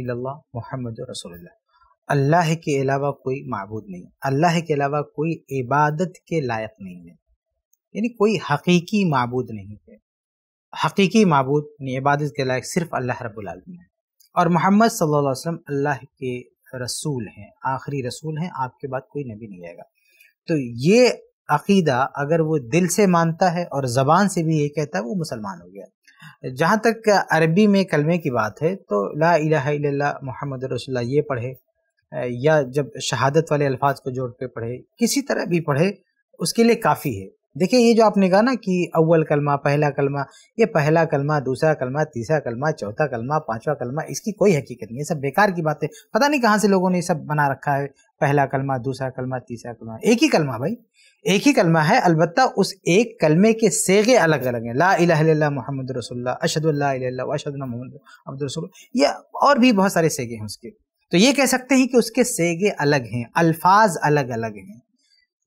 Speaker 1: ला मोहम्मद रसोल्ला अल्लाह के अलावा कोई मबूद नहीं अल्लाह के अलावा कोई इबादत के लायक नहीं है यानी कोई हकीकी मबूद नहीं है हकीकी मबूद यानी इबादत के लायक सिर्फ अल्लाह रबालमीन है और मोहम्मद सल्लल्लाहु अलैहि वसल्लम अल्लाह के रसूल हैं आखिरी रसूल हैं आपके बाद कोई नबी नहीं आएगा तो ये अकीदा अगर वो दिल से मानता है और ज़बान से भी ये कहता है वो मुसलमान हो गया जहाँ तक अरबी में कलमे की बात है तो ला इला मोहम्मद रसोल्ला ये पढ़े या जब शहादत वाले अल्फाज को जोड़ के पढ़े किसी तरह भी पढ़े उसके लिए काफ़ी है देखिए ये जो आपने कहा ना कि अव्वल कलमा पहला कलमा ये पहला कलमा दूसरा कलमा तीसरा कलमा चौथा कलमा पांचवा कलमा इसकी कोई हकीकत नहीं है सब बेकार की बात है पता नहीं कहाँ से लोगों ने सब बना रखा है पहला कलमा दूसरा कलमा तीसरा कलमा एक ही कलमा भाई एक ही कलमा है अलबत् उस एक कलमे के सेगे अलग अलग हैं ला अला मोहम्मद रसोल्ला अशद मोहम्मद अब्दुल रसोल या और भी बहुत सारे सेगे हैं उसके तो ये कह सकते हैं कि उसके सेगे अलग हैं अल्फाज अलग अलग हैं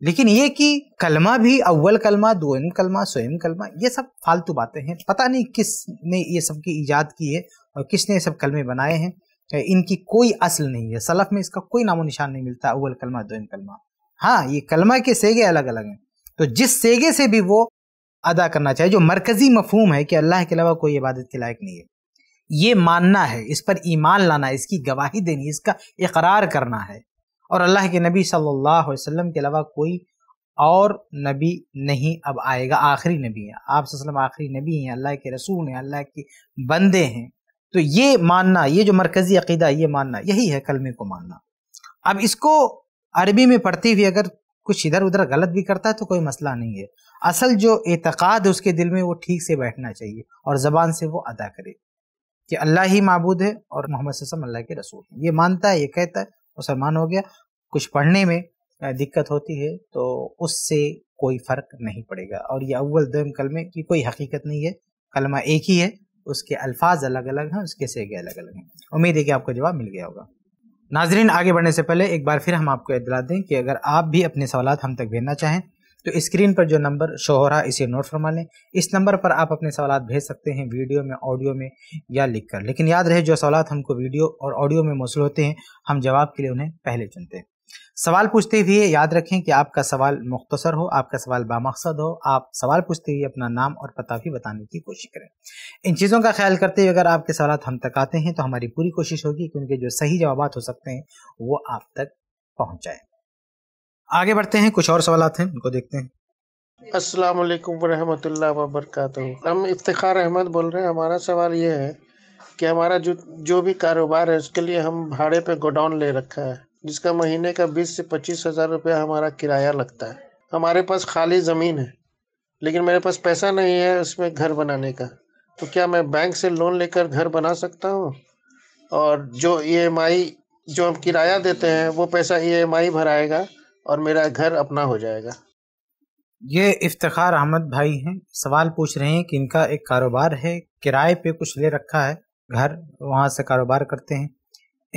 Speaker 1: लेकिन ये कि कलमा भी अव्वल कलमा दो कलमा स्वयं कलमा ये सब फालतू बातें हैं पता नहीं किस ने ये सब की ईजाद की है और किसने ये सब कलमे बनाए हैं इनकी कोई असल नहीं है सलफ में इसका कोई नामो निशान नहीं मिलता अव्वल कलमा दो कलमा हाँ ये कलमा के सेगे अलग अलग हैं तो जिस सेगे से भी वो अदा करना चाहिए जो मरकज़ी मफहम है कि अल्लाह के अलावा कोई इबादत के लायक नहीं है ये मानना है इस पर ईमान लाना है इसकी गवाही देनी इसका इकरार करना है और अल्लाह के नबी सल्लल्लाहु अलैहि वसल्लम के अलावा कोई और नबी नहीं अब आएगा आखिरी नबी है आप आखिरी नबी हैं अल्लाह के रसूल हैं अल्लाह के बंदे हैं तो ये मानना ये जो मरकज़ी अकीदा ये मानना यही है कलमे को मानना अब इसको अरबी में पढ़ती हुई अगर कुछ इधर उधर गलत भी करता है तो कोई मसला नहीं है असल जो एतक़ाद उसके दिल में वो ठीक से बैठना चाहिए और ज़बान से वो अदा करे कि अल्लाह ही मबूद है और मोहम्मद वसम अल्लाह के रसूल है ये मानता है ये कहता है मुसलमान हो गया कुछ पढ़ने में दिक्कत होती है तो उससे कोई फ़र्क नहीं पड़ेगा और ये अव्वल दम कलमे की कोई हकीकत नहीं है कलमा एक ही है उसके अल्फाज अलग अलग हैं उसके सेगे अलग अलग हैं उम्मीद है कि आपको जवाब मिल गया होगा नाजरीन आगे बढ़ने से पहले एक बार फिर हम आपको इतला दें कि अगर आप भी अपने सवाल हम तक भेजना चाहें तो स्क्रीन पर जो नंबर शो हो रहा है इसे नोट फरमा लें इस नंबर पर आप अपने सवाल भेज सकते हैं वीडियो में ऑडियो में या लिख कर लेकिन याद रहे जो सवाल हमको वीडियो और ऑडियो में मौसू होते हैं हम जवाब के लिए उन्हें पहले चुनते हैं सवाल पूछते हुए याद रखें कि आपका सवाल मुख्तसर हो आपका सवाल बामकसद हो आप सवाल पूछते हुए अपना नाम और पता भी बताने की कोशिश करें इन चीज़ों का ख्याल करते हुए अगर आपके सवाल हम तक आते हैं तो हमारी पूरी कोशिश होगी कि उनके जो सही जवाब हो सकते हैं वो आप तक पहुँचाएँ आगे बढ़ते हैं कुछ और सवाल हैं उनको देखते हैं अस्सलाम वालेकुम व वबरकातुहू हम इफ्तिखार अहमद बोल रहे हैं हमारा सवाल ये है कि हमारा जो जो भी कारोबार है उसके लिए हम भाड़े पे गोडाउन ले रखा है जिसका महीने का बीस से पच्चीस हज़ार रुपया हमारा किराया लगता है हमारे पास खाली ज़मीन है लेकिन मेरे पास पैसा नहीं है उसमें घर बनाने का तो क्या मैं बैंक से लोन लेकर घर बना सकता हूँ और जो ई e जो हम किराया देते हैं वो पैसा ई e भराएगा और मेरा घर अपना हो जाएगा ये इफ्तार अहमद भाई हैं सवाल पूछ रहे हैं कि इनका एक कारोबार है किराए पे कुछ ले रखा है घर वहाँ से कारोबार करते हैं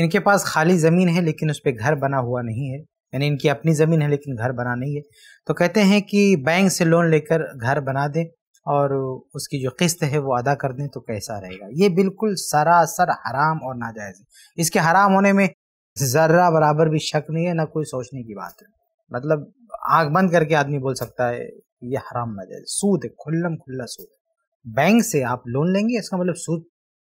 Speaker 1: इनके पास खाली ज़मीन है लेकिन उस पर घर बना हुआ नहीं है यानी इनकी अपनी ज़मीन है लेकिन घर बना नहीं है तो कहते हैं कि बैंक से लोन लेकर घर बना दें और उसकी जो किस्त है वो अदा कर दें तो कैसा रहेगा ये बिल्कुल सरासर हराम और नाजायज़ है इसके हराम होने में ज़र्रा बराबर भी शक नहीं है ना कोई सोचने की बात है मतलब आंख बंद करके आदमी बोल सकता है ये हराम ना जाए सूद है खुल्लम खुल्ला सूद है बैंक से आप लोन लेंगे इसका मतलब सूद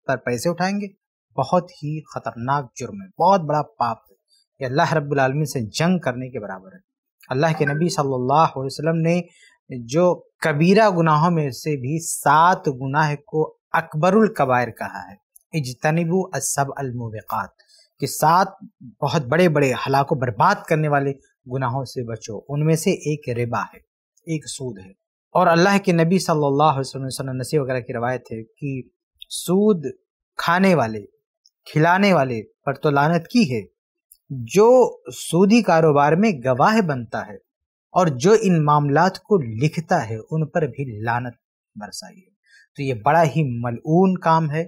Speaker 1: पर पैसे उठाएंगे बहुत ही खतरनाक जुर्म है बहुत बड़ा पाप है ये अल्लाह रब्लमी से जंग करने के बराबर है अल्लाह के नबी सल्लल्लाहु अलैहि वसल्लम ने जो कबीरा गुनाहों में से भी सात गुनाह को अकबरुल कबायर कहा है इजतनबू असब अलमुबात के साथ बहुत बड़े बड़े हलाको बर्बाद करने वाले गुनाहों से बचो उनमें से एक रिबा है एक सूद है और अल्लाह के नबी सल्लल्लाहु अलैहि वसल्लम नसी वगैरह की रवायत है कि सूद खाने वाले खिलाने वाले पर तो लानत की है जो सूदी कारोबार में गवाह बनता है और जो इन मामलात को लिखता है उन पर भी लानत बरसाई है तो ये बड़ा ही मलून काम है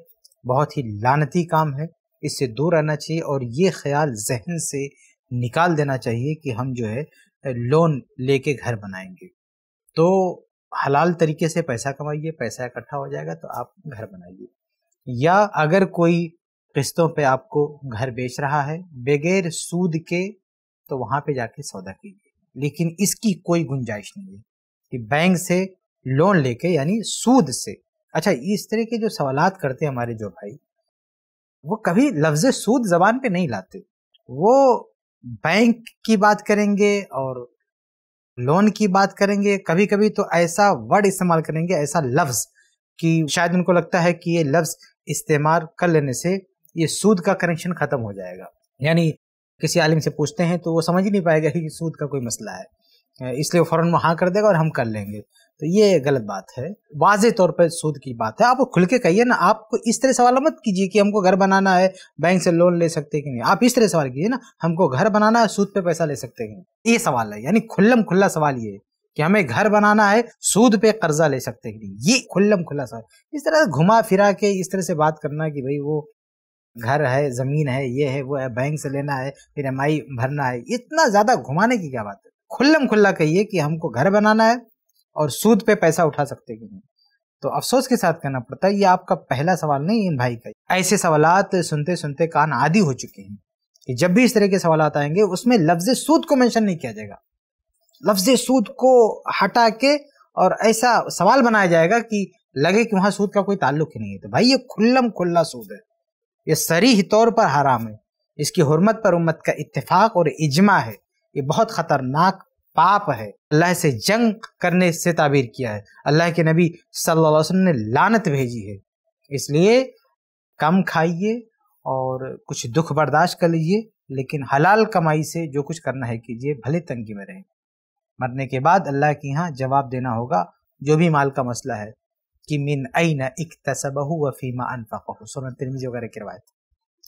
Speaker 1: बहुत ही लानती काम है इससे दूर रहना चाहिए और ये ख्याल जहन से निकाल देना चाहिए कि हम जो है लोन लेके घर बनाएंगे तो हलाल तरीके से पैसा कमाइए पैसा इकट्ठा हो जाएगा तो आप घर बनाइए या अगर कोई किस्तों पे आपको घर बेच रहा है बगैर सूद के तो वहाँ पे जाके सौदा कीजिए लेकिन इसकी कोई गुंजाइश नहीं है कि बैंक से लोन लेके यानी सूद से अच्छा इस तरह के जो सवालात करते हैं हमारे जो भाई वो कभी लफ्ज सूद जबान पे नहीं लाते वो बैंक की बात करेंगे और लोन की बात करेंगे कभी कभी तो ऐसा वर्ड इस्तेमाल करेंगे ऐसा लफ्ज कि शायद उनको लगता है कि ये लफ्ज इस्तेमाल कर लेने से ये सूद का कनेक्शन खत्म हो जाएगा यानी किसी आलिम से पूछते हैं तो वो समझ ही नहीं पाएगा कि सूद का कोई मसला है इसलिए फ़ौरन वो हाँ कर देगा और हम कर लेंगे तो ये गलत बात है वाजे तौर पर सूद की बात है आप खुल के कहिए ना आपको इस तरह सवाल मत कीजिए कि हमको घर बनाना है बैंक से लोन ले सकते कि नहीं आप इस तरह सवाल कीजिए ना हमको घर बनाना है सूद पे पैसा ले सकते हैं ये सवाल है यानी खुल्लम खुल्ला सवाल ये कि हमें घर बनाना है सूद पे कर्जा ले सकते कि नहीं ये खुल्लम खुल्ला सवाल इस तरह घुमा फिरा के इस तरह से बात करना कि भाई वो घर है ज़मीन है ये है वो है बैंक से लेना है फिर एम भरना है इतना ज़्यादा घुमाने की क्या बात है खुल्लम खुल्ला कहिए कि हमको घर बनाना है और सूद पे पैसा उठा सकते कि नहीं तो अफसोस के साथ कहना पड़ता है ये आपका पहला सवाल नहीं इन भाई का ऐसे सवाल सुनते सुनते कान आदि हो चुके हैं कि जब भी इस तरह के सवाल आएंगे उसमें लफ्ज सूद को मैंशन नहीं किया जाएगा लफ्ज सूद को हटा के और ऐसा सवाल बनाया जाएगा कि लगे कि वहां सूद का कोई ताल्लुक ही नहीं है तो भाई ये खुल्लम खुल्ला सूद है ये सरीह तौर पर हराम है इसकी हरमत पर उम्मत का इत्तेफाक और इजमा है ये बहुत खतरनाक पाप है अल्लाह से जंग करने से ताबीर किया है अल्लाह के नबी सल्लल्लाहु अलैहि वसल्लम ने लानत भेजी है इसलिए कम खाइए और कुछ दुख बर्दाश्त कर लीजिए लेकिन हलाल कमाई से जो कुछ करना है कीजिए भले तंगी में रहें मरने के बाद अल्लाह के यहाँ जवाब देना होगा जो भी माल का मसला है कि मिन आई न वफ़ीमा अनफ़ाकहू सोन तिरमिज वगैरह की रवायत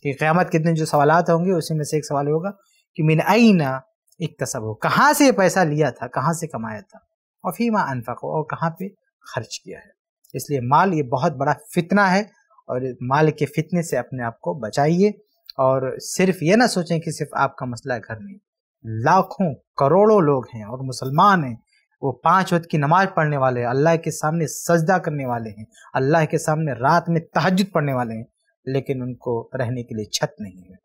Speaker 1: कि क़्यामत कितने जो सवाल होंगे उसी में से एक सवाल होगा कि मिन आई ना इक्तसब हो कहाँ से पैसा लिया था कहाँ से कमाया था और माँ अनफक हो और कहाँ पे खर्च किया है इसलिए माल ये बहुत बड़ा फितना है और माल के फितने से अपने आप को बचाइए और सिर्फ ये ना सोचें कि सिर्फ आपका मसला है घर में लाखों करोड़ों लोग हैं और मुसलमान हैं वो पांच वक्त की नमाज पढ़ने वाले हैं अल्लाह के सामने सजदा करने वाले हैं अल्लाह के सामने रात में तहजद पढ़ने वाले हैं लेकिन उनको रहने के लिए छत नहीं है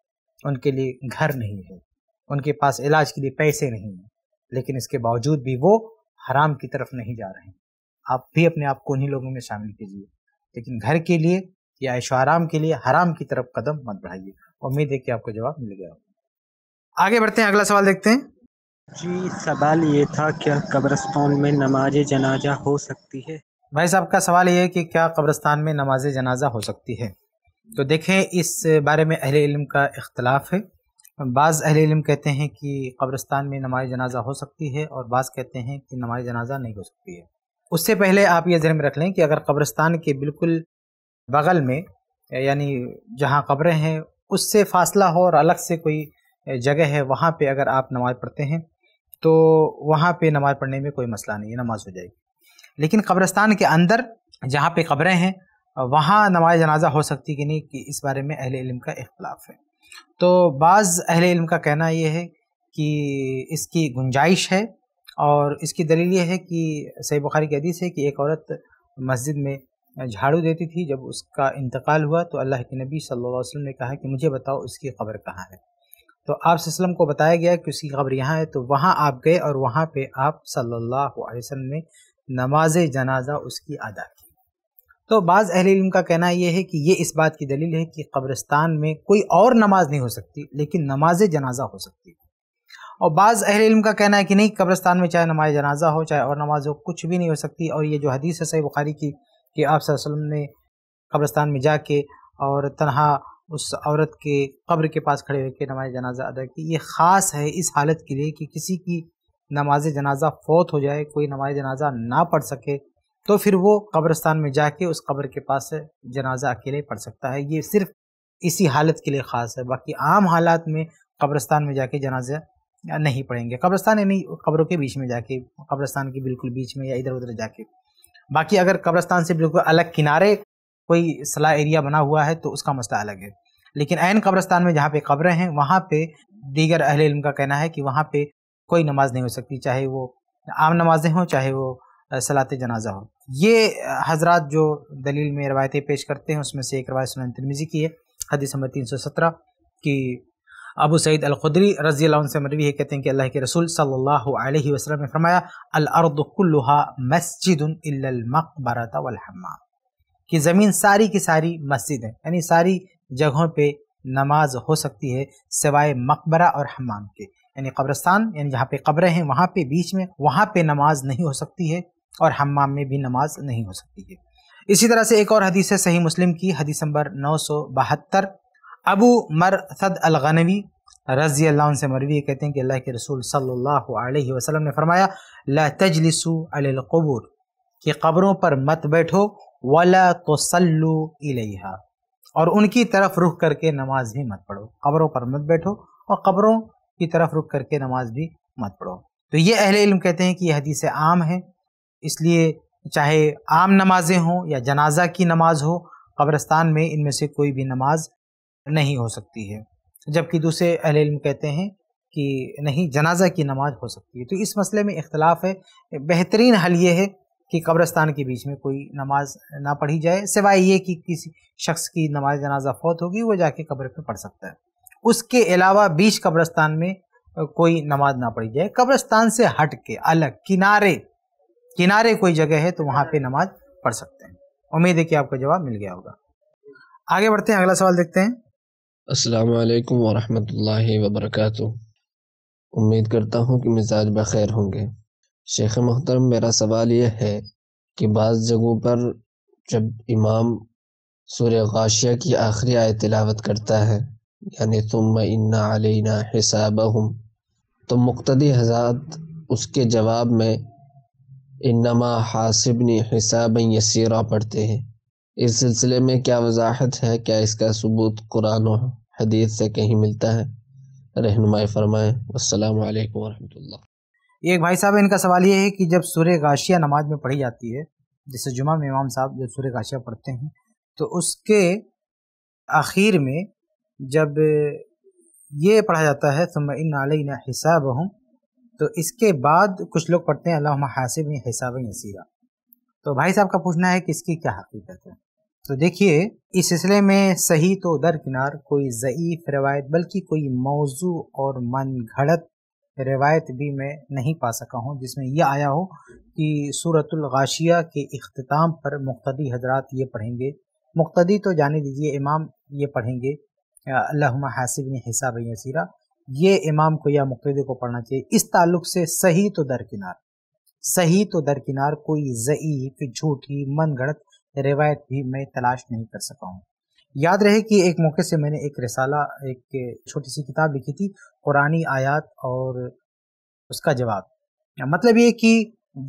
Speaker 1: उनके लिए घर नहीं है उनके पास इलाज के लिए पैसे नहीं हैं लेकिन इसके बावजूद भी वो हराम की तरफ नहीं जा रहे हैं आप भी अपने आप को उन्हीं लोगों में शामिल कीजिए लेकिन घर के लिए या ऐशो आराम के लिए हराम की तरफ कदम मत बढ़ाइए उम्मीद है कि आपको जवाब मिल गया आगे बढ़ते हैं अगला सवाल देखते हैं जी सवाल ये था क्या कब्रस्तान में नमाज जनाजा हो सकती है भाई साहब का सवाल ये है कि क्या कब्रस्तान में नमाज जनाजा हो सकती है तो देखें इस बारे में अहिल इल्म का इख्तलाफ है बाज़ अहल कहते हैं कि कब्रस्तान में नमाज जनाजा हो सकती है और बाज़ कहते हैं कि नमाज जनाजा नहीं हो सकती है उससे पहले आप ये जहन में रख लें कि अगर कब्रस्तान के बिल्कुल बगल में यानी जहाँ कब्रें हैं उससे फासला हो और अलग से कोई जगह है वहाँ पे अगर आप नमाज़ पढ़ते हैं तो वहाँ पे नमाज़ पढ़ने में कोई मसला नहीं है नमाज़ हो जाएगी लेकिन कब्रस्तान के अंदर जहाँ पे कब्रें हैं वहाँ नमाज जनाजा हो सकती कि नहीं कि इस बारे में अहल इल्म का इख्तलाफ है तो बाज़ अहल इल्म का कहना यह है कि इसकी गुंजाइश है और इसकी दलील ये है कि सही बुखारी की हदीस है कि एक औरत मस्जिद में झाड़ू देती थी जब उसका इंतकाल हुआ तो अल्लाह के नबी सल्लल्लाहु अलैहि वसल्लम ने कहा कि मुझे बताओ उसकी खबर कहाँ है तो आप वसल्लम को बताया गया कि उसकी खबर यहाँ है तो वहाँ आप गए और वहाँ पर आप सल्ला वसम ने नमाज जनाजा उसकी अदा तो बाज़ अहल इल्म का कहना यह है कि ये इस बात की दलील है कि कब्रिस्तान में कोई और नमाज नहीं हो सकती लेकिन नमाज जनाजा हो सकती है और बाज़ अहल इल्म का कहना है कि नहीं कब्रिस्तान में चाहे नमाज जनाजा हो चाहे और नमाज हो कुछ भी नहीं हो सकती और ये जो हदीस है सही बुखारी की कि आप वसल्लम ने कब्रस्तान में जाके और तनहा उस औरत के कब्र के पास खड़े होकर नमाज जनाजा अदा की ये ख़ास है इस हालत के लिए कि किसी की नमाज जनाजा फौत हो जाए कोई नमाज जनाजा ना पढ़ सके तो फिर वो कब्रस्तान में जाके उस कब्र के पास जनाजा अकेले पढ़ सकता है ये सिर्फ इसी हालत के लिए ख़ास है बाकी आम हालात में कब्रस्तान में जाके जनाजा नहीं पढ़ेंगे कब्रस्तान यानी कब्रों के बीच में जाके कब्रस्तान के बिल्कुल बीच में या इधर उधर जाके बाकी अगर कब्रस्तान से बिल्कुल अलग किनारे कोई सलाह एरिया बना हुआ है तो उसका मसला अलग है लेकिन ऐन कब्रस्तान में जहाँ पे कब्रें हैं वहाँ पे दीगर अहल इल्म का कहना है कि वहाँ पे कोई नमाज नहीं हो सकती चाहे वो आम नमाजें हों चाहे वो सलात जनाजा हो ये हजरत जो दलील में रवायतें पेश करते हैं उसमें से एक रवायत सुन तिरमिज़ी की है हदीस नंबर तीन सौ सत्रह की अबू सईद अलखुदरी रजी से मरवी है कहते हैं कि अल्लाह के रसूल सल्लल्लाहु अलैहि वसल्लम ने फरमाया मस्जिद मकबरत कि ज़मीन सारी की सारी मस्जिद है यानी सारी जगहों पे नमाज हो सकती है सिवाय मकबरा और हमाम के यानी कब्रस्तान यानी जहाँ पे कब्रें हैं वहाँ पे बीच में वहाँ पे नमाज नहीं हो सकती है और हमाम में भी नमाज नहीं हो सकती है इसी तरह से एक और हदीस है सही मुस्लिम की हदीस नंबर नौ सौ बहत्तर अबू मरसद अलगनवी रजी अल्लाह से मरवी कहते हैं कि अल्लाह के रसूल सल्लल्लाहु अलैहि वसल्लम ने फरमाया ला तजलिसु अलकबूर कि कब्रों पर मत बैठो वला तो सल्लु और उनकी तरफ रुख करके नमाज भी मत पढ़ो कब्रों पर मत बैठो और कब्रों की तरफ रुख करके नमाज भी मत पढ़ो तो ये अहले इल्म कहते हैं कि यह हदीस आम है इसलिए चाहे आम नमाजें हों या जनाजा की नमाज हो कब्रस्तान में इनमें से कोई भी नमाज नहीं हो सकती है जबकि दूसरे अहल इल्म कहते हैं कि नहीं जनाजा की नमाज हो सकती है तो इस मसले में इख्तलाफ है बेहतरीन हल ये है कि कब्रस्तान के बीच में कोई नमाज ना पढ़ी जाए सिवाय ये कि किसी शख्स की नमाज जनाजा फौत होगी वो जाके कब्र पर पढ़ सकता है उसके अलावा बीच कब्रस्तान में कोई नमाज ना पढ़ी जाए कब्रस्तान से हट के अलग किनारे किनारे कोई जगह है तो वहाँ पे नमाज पढ़ सकते हैं उम्मीद है कि आपको जवाब मिल गया होगा आगे बढ़ते हैं अगला सवाल देखते हैं अस्सलाम वालेकुम वरहमतुल्लाहि उम्मीद करता हूँ कि मिजाज बखैर होंगे शेख मोहतरम मेरा सवाल यह है कि बाज़ जगहों पर जब इमाम सूर्य गाशिया की आखिरी आय तिलावत करता है यानी तुम इन्ना अलना हिसाब हम तो मुख्त हजरात उसके जवाब में इनमा हासिबनी हिसाब यसीरा पढ़ते हैं इस सिलसिले में क्या वजाहत है क्या इसका सबूत कुरान और से कहीं मिलता है रहनमाय फरमाएँ अल्लाम वरहमल्ला एक भाई साहब इनका सवाल ये है कि जब सूर्य गाशिया नमाज में पढ़ी जाती है जैसे जुमा में इमाम साहब जब सूर्य गाशिया पढ़ते हैं तो उसके आखिर में जब ये पढ़ा जाता है तो मैं इन हिसाब हूँ तो इसके बाद कुछ लोग पढ़ते हैं अल्लाह हासिब हिसाब नसीरा तो भाई साहब का पूछना है कि इसकी क्या हकीकत है तो देखिए इस सिलसिले में सही तो दरकिनार कोई ज़यीफ़ रवायत बल्कि कोई मौजू और मन घड़त रवायत भी मैं नहीं पा सका हूँ जिसमें यह आया हो कि सूरतलगाशिया के अख्ताम पर मुख्तदी हजरात ये पढ़ेंगे मुख्तदी तो जाने दीजिए इमाम ये पढ़ेंगे अल्लाह हासिब हिसाब यसीरा ये इमाम को या मुक्त को पढ़ना चाहिए इस ताल्लुक से सही तो दरकिनार सही तो दरकिनार कोई ज़यीफ झूठी मन गणत रिवायत भी मैं तलाश नहीं कर सका हूँ याद रहे कि एक मौके से मैंने एक रिसाला एक छोटी सी किताब लिखी थी कुरानी आयात और उसका जवाब मतलब ये कि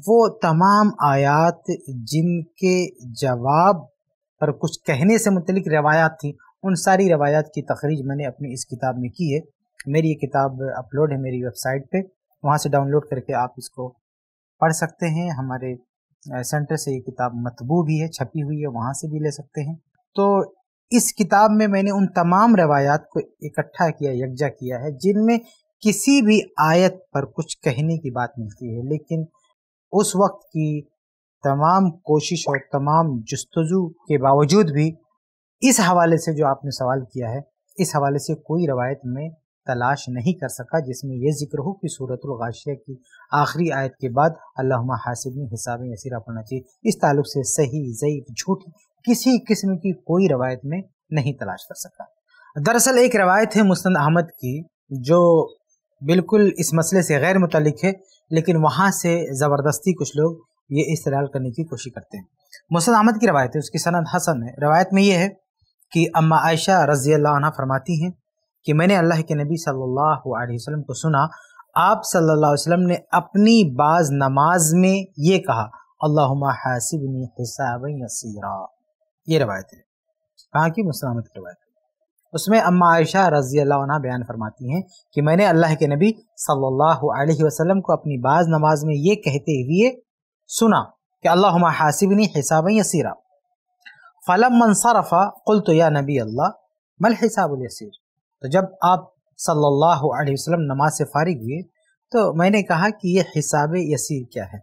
Speaker 1: वो तमाम आयात जिनके जवाब पर कुछ कहने से मुतलिक रवायात थी उन सारी रवायात की तखरीज मैंने अपनी इस किताब में की है मेरी ये किताब अपलोड है मेरी वेबसाइट पे वहाँ से डाउनलोड करके आप इसको पढ़ सकते हैं हमारे सेंटर से ये किताब मतबू भी है छपी हुई है वहाँ से भी ले सकते हैं तो इस किताब में मैंने उन तमाम रवायात को इकट्ठा किया यकजा किया है जिनमें किसी भी आयत पर कुछ कहने की बात मिलती है लेकिन उस वक्त की तमाम कोशिश और तमाम जस्तजू के बावजूद भी इस हवाले से जो आपने सवाल किया है इस हवाले से कोई रवायत में तलाश नहीं कर सका जिसमें यह जिक्र हो कि सूरतलगाशिया की आखिरी आयत के बाद अल्लाह ने हिसाब यसीरा पढ़ना चाहिए इस ताल्लुक से सही ज़यीफ झूठी किसी किस्म की कोई रवायत में नहीं तलाश कर सका दरअसल एक रवायत है मुस्ंद अहमद की जो बिल्कुल इस मसले से गैर मुतल है लेकिन वहाँ से ज़बरदस्ती कुछ लोग ये इस्तेमाल करने की कोशिश करते हैं मुस्ंद अहमद की रवायत है उसकी सनद हसन है रवायत में यह है कि अम्मा आयशा रजी अल्लाह फरमाती हैं कि मैंने अल्लाह के नबी सल्लल्लाहु अलैहि वसल्लम को सुना आप सल्लल्लाहु अलैहि वसल्लम ने अपनी बाज नमाज में ये कहा अल्लाह हासिबनी हिसाब यसीरा ये रवायत है कहाँ की मुस्लाम की रवायत उसमें अम्मा आयशा रजी अल्लाह बयान फरमाती हैं कि मैंने अल्लाह के नबी सल्लल्लाहु अलैहि वसल्लम को अपनी बाज नमाज में ये कहते हुए सुना कि अल्लाह हासिबनी हिसाब यसीरा फ़लम मनसरफ़ा कुल तो या नबी अल्लाह मल हिसाब यसीर तो जब आप सल्लल्लाहु अलैहि वसल्लम नमाज से फारिग हुए तो मैंने कहा कि ये हिसाब यसीर क्या है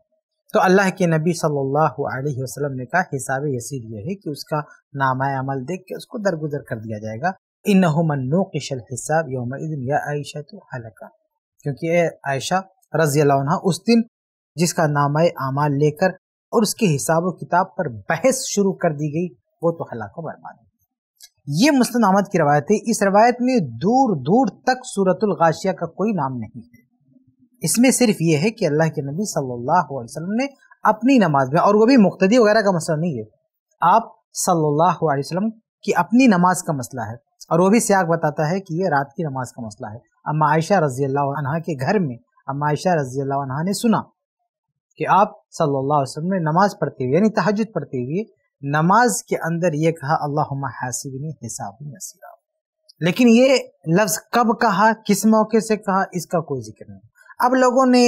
Speaker 1: तो अल्लाह के नबी सल्लल्लाहु अलैहि वसल्लम ने कहा हिसाब यसीर यह है कि उसका नामा अमल देख के उसको दरगुदर कर दिया जाएगा इन नो किशल हिसाब योम या आयशा तो हलका क्योंकि आयशा रजी उस दिन जिसका नामा अमाल लेकर और उसके हिसाब किताब पर बहस शुरू कर दी गई वो तो हलाको बर्बाद है ये मुस्लिम अहमद की रवायत है इस रवायत में दूर दूर तक सूरतुल गाशिया का कोई नाम नहीं है इसमें सिर्फ ये है कि अल्लाह के नबी सल्लल्लाहु अलैहि वसल्लम ने अपनी नमाज में और वो भी मुख्तदी वगैरह का मसला नहीं है आप सल्लल्लाहु अलैहि वसल्लम की अपनी नमाज का मसला है और वो भी स्याग बताता है कि ये रात की नमाज का मसला है अम्मा आयशा रजी अल्लाह के घर में अम्मा आयशा रजी अल्लाह ने सुना कि आप सल्लल्लाहु अलैहि वसल्लम ने नमाज पढ़ते हुए यानी तहजद पढ़ते हुए नमाज के अंदर ये कहा अल्लाह हासिबनी हिसाबी नसीरा लेकिन ये लफ्ज़ कब कहा किस मौके से कहा इसका कोई जिक्र नहीं अब लोगों ने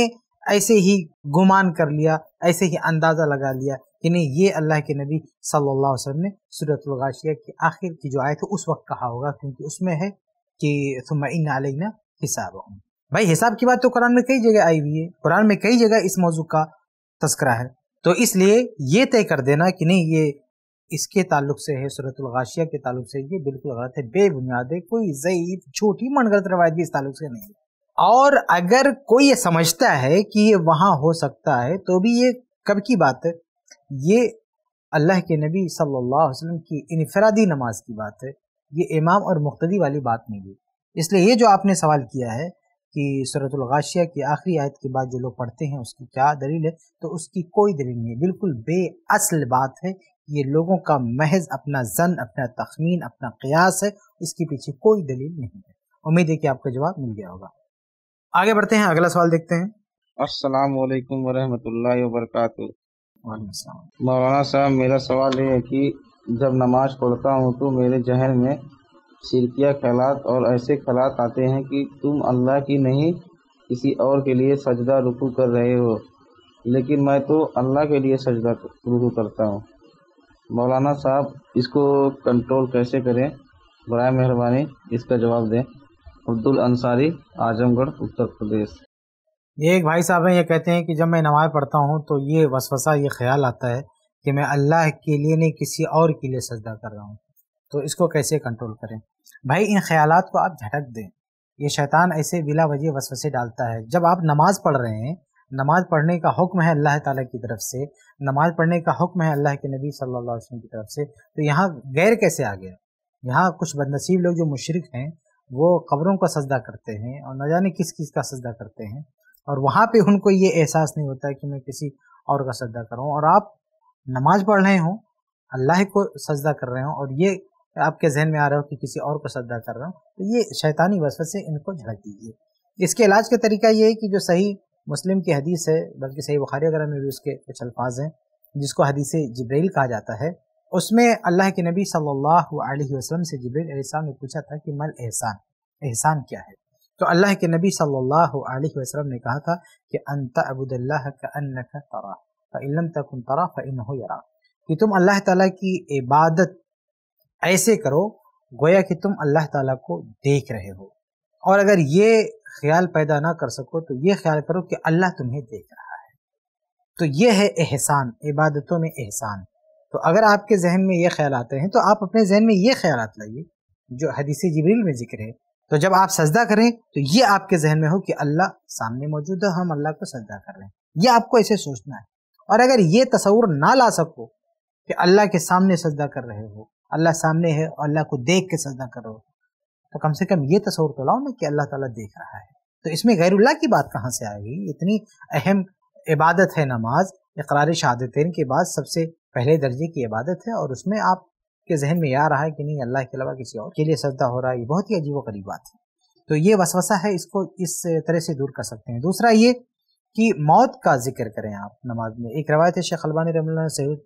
Speaker 1: ऐसे ही गुमान कर लिया ऐसे ही अंदाज़ा लगा लिया कि नहीं ये अल्लाह के नबी सल्लल्लाहु अलैहि वसल्लम ने गाशिया की आखिर की जो आयत है उस वक्त कहा होगा क्योंकि उसमें है कि सुमिन अलना हिसाब भाई हिसाब की बात तो कुरान में कई जगह आई हुई है कुरान में कई जगह इस मौजू का तस्करा है तो इसलिए ये तय कर देना कि नहीं ये इसके ताल्लुक से है सूरतुल गाशिया के ताल्लुक से ये बिल्कुल गलत है बेबुनियाद है कोई ज़यीफ छोटी मनगलत रवायत भी इस ताल्लुक से नहीं है और अगर कोई ये समझता है कि ये वहाँ हो सकता है तो भी ये कब की बात है ये अल्लाह के नबी सल्लल्लाहु अलैहि वसल्लम की इनफरादी नमाज की बात है ये इमाम और मुख्तदी वाली बात नहीं है इसलिए ये जो आपने सवाल किया है कि सूरतुल गाशिया की आखिरी आयत के बाद जो लोग पढ़ते हैं उसकी क्या दलील है तो उसकी कोई दलील नहीं है बिल्कुल बेअसल बात है ये लोगों का महज अपना जन अपना तखमीन अपना कयास है इसके पीछे कोई दलील नहीं है उम्मीद है कि आपको जवाब मिल गया होगा आगे बढ़ते हैं अगला सवाल देखते हैं अस्सलाम वालेकुम वरहमतुल्लाहि मौलाना साहब मेरा सवाल ये है कि जब नमाज पढ़ता हूँ तो मेरे जहन में शिरकिया ख्यालात और ऐसे ख्यालात आते हैं कि तुम अल्लाह की नहीं किसी और के लिए सजदा रुकू कर रहे हो लेकिन मैं तो अल्लाह के लिए सजदा रुकू करता हूँ मौलाना साहब इसको कंट्रोल कैसे करें बर मेहरबानी इसका जवाब दें अब्दुल अंसारी आजमगढ़ उत्तर प्रदेश ये एक भाई साहब हैं ये कहते हैं कि जब मैं नमाज पढ़ता हूँ तो ये वसवसा ये ख्याल आता है कि मैं अल्लाह के लिए नहीं किसी और के लिए सजदा कर रहा हूँ तो इसको कैसे कंट्रोल करें भाई इन ख्याल को आप झटक दें ये शैतान ऐसे बिला वजह वसवसे डालता है जब आप नमाज पढ़ रहे हैं नमाज़ पढ़ने का हुक्म है अल्लाह ताला की तरफ से नमाज़ पढ़ने का हुक्म है अल्लाह के नबी सल्लल्लाहु अलैहि वसल्लम की तरफ से तो यहाँ गैर कैसे आ गया यहाँ कुछ बदनसीब लोग जो मशरक हैं वो कब्रों का सजदा करते हैं और न जाने किस किस का सजदा करते हैं और वहाँ पर उनको ये एहसास नहीं होता कि मैं किसी और का सजदा करूँ और आप नमाज पढ़ रहे हों अल्लाह को सजदा कर रहे हों और ये आपके जहन में आ रहा हो कि किसी और को सजदा कर रहा हूँ तो ये शैतानी वसवत से इनको झड़क दीजिए इसके इलाज का तरीका ये है कि जो सही मुस्लिम की हदीस है बल्कि सही बुखारी वगैरह में भी उसके कुछ अल्फाज हैं जिसको हदीस जब्रील कहा जाता है उसमें अल्लाह के नबी सल्लल्लाहु अलैहि वसल्लम से जब्रील ने पूछा था कि मल एहसान एहसान क्या है तो अल्लाह के नबी सल्लल्लाहु अलैहि वसल्लम ने कहा था कि अंत अबुदल्ला का अन्न का तरा फ़लम तरा फ़िन हो यरा कि तुम अल्लाह ताला की इबादत ऐसे करो गोया कि तुम अल्लाह ताला को देख रहे हो और अगर ये ख्याल पैदा ना कर सको तो ये ख्याल करो कि अल्लाह तुम्हें देख रहा है तो ये है एहसान इबादतों में एहसान तो अगर आपके जहन में ये ख्याल आते हैं तो आप अपने जहन में ये ख्याल लाइए जो हदीस जबरील में जिक्र है तो जब आप सजदा करें तो ये आपके जहन में हो कि अल्लाह सामने मौजूद है हम अल्लाह को सजदा कर रहे हैं ये आपको ऐसे सोचना है और अगर ये तस्वूर ना ला सको कि अल्लाह के सामने सजदा कर रहे हो अल्लाह सामने है और अल्लाह को देख के सजदा कर रहे हो तो कम से कम ये तस्वर तो लाओ ना कि अल्लाह ताला देख रहा है तो इसमें गैरुल्ला की बात कहाँ से आएगी इतनी अहम इबादत है नमाज इकरार शहादतन के बाद सबसे पहले दर्जे की इबादत है और उसमें आप के जहन में आ रहा है कि नहीं अल्लाह के अलावा किसी और के लिए सजदा हो रहा है ये बहुत ही अजीब करीब बात है तो ये वसवसा है इसको इस तरह से दूर कर सकते हैं दूसरा ये कि मौत का जिक्र करें आप नमाज में एक रवायत है शेख अलबानी रमल सैद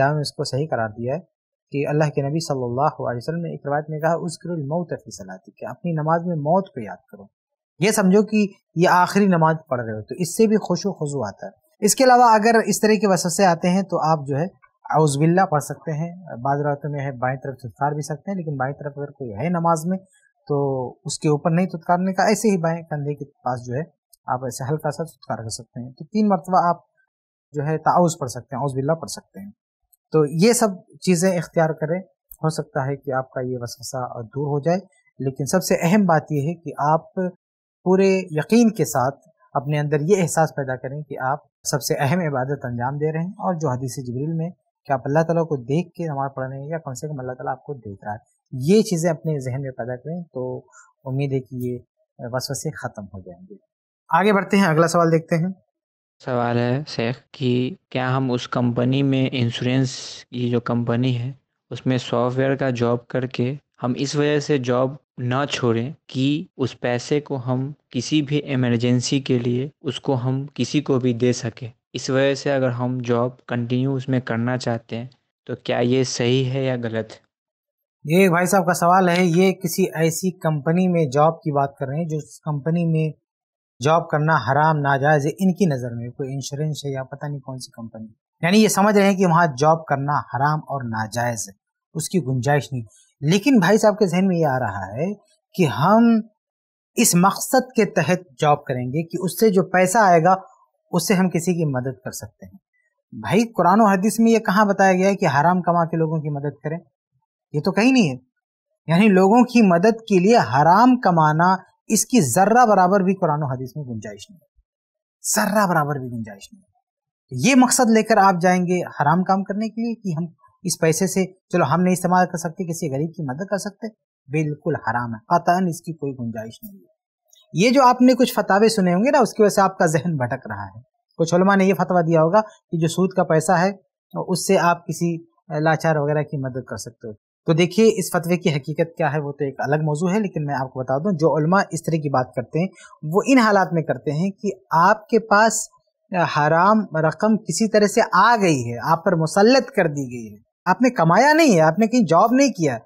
Speaker 1: जहाँ इसको सही करार दिया है कि अल्लाह के नबी सल्लल्लाहु अलैहि वसल्लम ने एक रवायत में कहा उसकर मौत फ़ी सलाती कि अपनी नमाज में मौत को याद करो ये समझो कि ये आखिरी नमाज पढ़ रहे हो तो इससे भी खुश वजू आता है इसके अलावा अगर इस तरह के वसवसे आते हैं तो आप जो है अवजबिल्ला पढ़ सकते हैं बाद रातों में है बाएँ तरफ छुटकार भी सकते हैं लेकिन बाएं तरफ अगर कोई है नमाज में तो उसके ऊपर नहीं छुटकारने का ऐसे ही बाएँ कंधे के पास जो है आप ऐसे हल्का सा छुटकार कर सकते हैं तो तीन मरतबा आप जो है ताउज़ पढ़ सकते हैं अवज़बिल्ला पढ़ सकते हैं तो ये सब चीज़ें इख्तियार करें हो सकता है कि आपका ये वसवसा दूर हो जाए लेकिन सबसे अहम बात यह है कि आप पूरे यकीन के साथ अपने अंदर ये एहसास पैदा करें कि आप सबसे अहम इबादत अंजाम दे रहे हैं और जो हदीसी जबरील में कि आप अल्लाह ताला को देख के नमाज पढ़ रहे हैं या कम से कम अल्लाह ताला आपको देख रहा है ये चीज़ें अपने जहन में पैदा करें तो उम्मीद है कि ये वसवसे ख़त्म हो जाएंगे आगे बढ़ते हैं अगला सवाल देखते हैं सवाल है शेख कि क्या हम उस कंपनी में इंश्योरेंस ये जो कंपनी है उसमें सॉफ्टवेयर का जॉब करके हम इस वजह से जॉब ना छोड़ें कि उस पैसे को हम किसी भी इमरजेंसी के लिए उसको हम किसी को भी दे सकें इस वजह से अगर हम जॉब कंटिन्यू उसमें करना चाहते हैं तो क्या ये सही है या गलत ये भाई साहब का सवाल है ये किसी ऐसी कंपनी में जॉब की बात कर रहे हैं जो कंपनी में जॉब करना हराम नाजायज है इनकी नज़र में कोई इंश्योरेंस है या पता नहीं कौन सी कंपनी यानी ये समझ रहे हैं कि वहाँ जॉब करना हराम और नाजायज है उसकी गुंजाइश नहीं लेकिन भाई साहब के जहन में ये आ रहा है कि हम इस मकसद के तहत जॉब करेंगे कि उससे जो पैसा आएगा उससे हम किसी की मदद कर सकते हैं भाई कुरान हदीस में ये कहाँ बताया गया है कि हराम कमा के लोगों की मदद करें ये तो कहीं नहीं है यानी लोगों की मदद के लिए हराम कमाना इसकी जर्रा बराबर भी कुरान हदीस में गुंजाइश नहीं है जर्रा बराबर भी गुंजाइश नहीं है ये मकसद लेकर आप जाएंगे हराम काम करने के लिए कि हम इस पैसे से चलो हम नहीं इस्तेमाल कर सकते किसी गरीब की मदद कर सकते बिल्कुल हराम है कतन इसकी कोई गुंजाइश नहीं है ये जो आपने कुछ फतावे सुने होंगे ना उसकी वजह से आपका जहन भटक रहा है कुछ उलमा ने यह फतवा दिया होगा कि जो सूद का पैसा है उससे आप किसी लाचार वगैरह की मदद कर सकते हो तो देखिए इस फतवे की हकीकत क्या है वो तो एक अलग मौजू है लेकिन मैं आपको बता दूं जो उलमा इस तरह की बात करते हैं वो इन हालात में करते हैं कि आपके पास हराम रकम किसी तरह से आ गई है आप पर मुसलत कर दी गई है आपने कमाया नहीं है आपने कहीं जॉब नहीं किया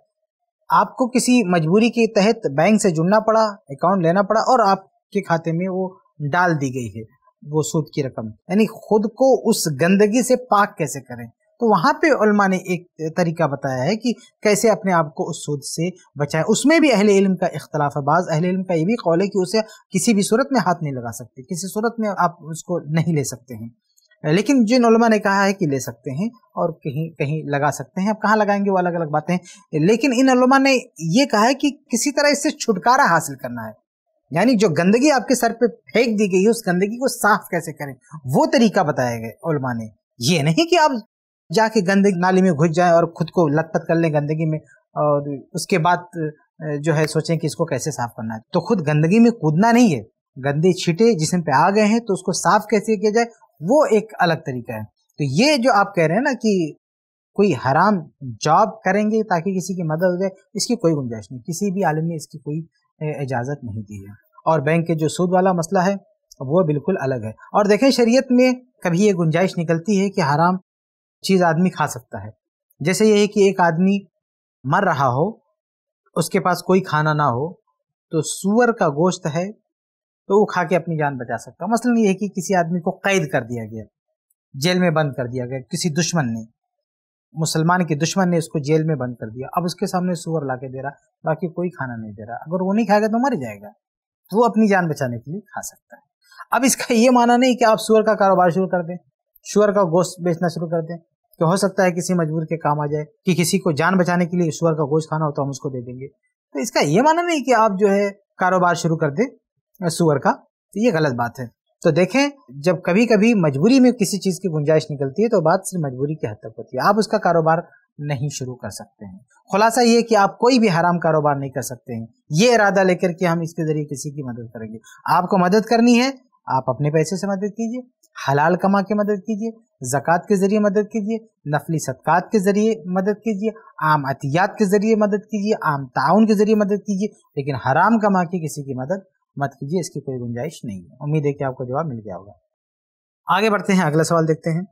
Speaker 1: आपको किसी मजबूरी के तहत बैंक से जुड़ना पड़ा अकाउंट लेना पड़ा और आपके खाते में वो डाल दी गई है वो सूद की रकम यानी खुद को उस गंदगी से पाक कैसे करें तो वहाँ पे उलमा ने एक तरीका बताया है कि कैसे अपने आप को उस सूद से बचाए उसमें भी अहले इल्म का इख्तलाफ है बाज़ अहले इल्म का ये भी कौल है कि उसे किसी भी सूरत में हाथ नहीं लगा सकते किसी सूरत में आप उसको नहीं ले सकते हैं लेकिन जिन उलमा ने कहा है कि ले सकते हैं और कहीं कहीं लगा सकते हैं अब कहाँ लगाएंगे वो अलग अलग बातें लेकिन इन उलमा ने यह कहा है कि किसी तरह इससे छुटकारा हासिल करना है यानी जो गंदगी आपके सर पे फेंक दी गई है उस गंदगी को साफ कैसे करें वो तरीका बताया गया उलमा ने ये नहीं कि आप जाके गंदगी नाली में घुस जाएं और खुद को लतपत कर लें गंदगी में और उसके बाद जो है सोचें कि इसको कैसे साफ करना है तो खुद गंदगी में कूदना नहीं है गंदे छीटे जिसम पे आ गए हैं तो उसको साफ कैसे किया जाए वो एक अलग तरीका है तो ये जो आप कह रहे हैं ना कि कोई हराम जॉब करेंगे ताकि किसी की मदद हो जाए इसकी कोई गुंजाइश नहीं किसी भी आलम ने इसकी कोई इजाज़त नहीं दी है और बैंक के जो सूद वाला मसला है वो बिल्कुल अलग है और देखें शरीयत में कभी ये गुंजाइश निकलती है कि हराम चीज़ आदमी खा सकता है जैसे ये है कि एक आदमी मर रहा हो उसके पास कोई खाना ना हो तो सुअर का गोश्त है तो वो खा के अपनी जान बचा सकता है मसलन ये है कि किसी आदमी को कैद कर दिया गया जेल में बंद कर दिया गया किसी दुश्मन ने मुसलमान के दुश्मन ने उसको जेल में बंद कर दिया अब उसके सामने सुअर ला के दे रहा बाकी कोई खाना नहीं दे रहा अगर वो नहीं खाएगा तो मर जाएगा तो वो अपनी जान बचाने के लिए खा सकता है अब इसका ये माना नहीं कि आप सुअर का कारोबार शुरू कर दें शुअर का गोश्त बेचना शुरू कर दें कि हो सकता है किसी मजबूर के काम आ जाए कि किसी को जान बचाने के लिए शुअर का गोश्त खाना हो तो हम उसको दे देंगे तो इसका ये माना नहीं कि आप जो है कारोबार शुरू कर दें सुअर का तो ये गलत बात है तो देखें जब कभी कभी मजबूरी में किसी चीज़ की गुंजाइश निकलती है तो बात सिर्फ मजबूरी की हद तक होती है आप उसका कारोबार नहीं शुरू कर सकते हैं खुलासा ये कि आप कोई भी हराम कारोबार नहीं कर सकते हैं ये इरादा लेकर के हम इसके ज़रिए किसी की मदद करेंगे आपको मदद करनी है आप अपने पैसे से मदद कीजिए हलाल कमा के मदद कीजिए ज़क़़त के ज़रिए मदद कीजिए नफली सदक़ात के ज़रिए मदद कीजिए आम अतियात के ज़रिए मदद कीजिए आम ताउन के ज़रिए मदद कीजिए लेकिन हराम कमा के किसी की मदद मत कीजिए इसकी कोई गुंजाइश नहीं है उम्मीद है कि आपको जवाब मिल गया होगा आगे बढ़ते हैं अगला सवाल देखते हैं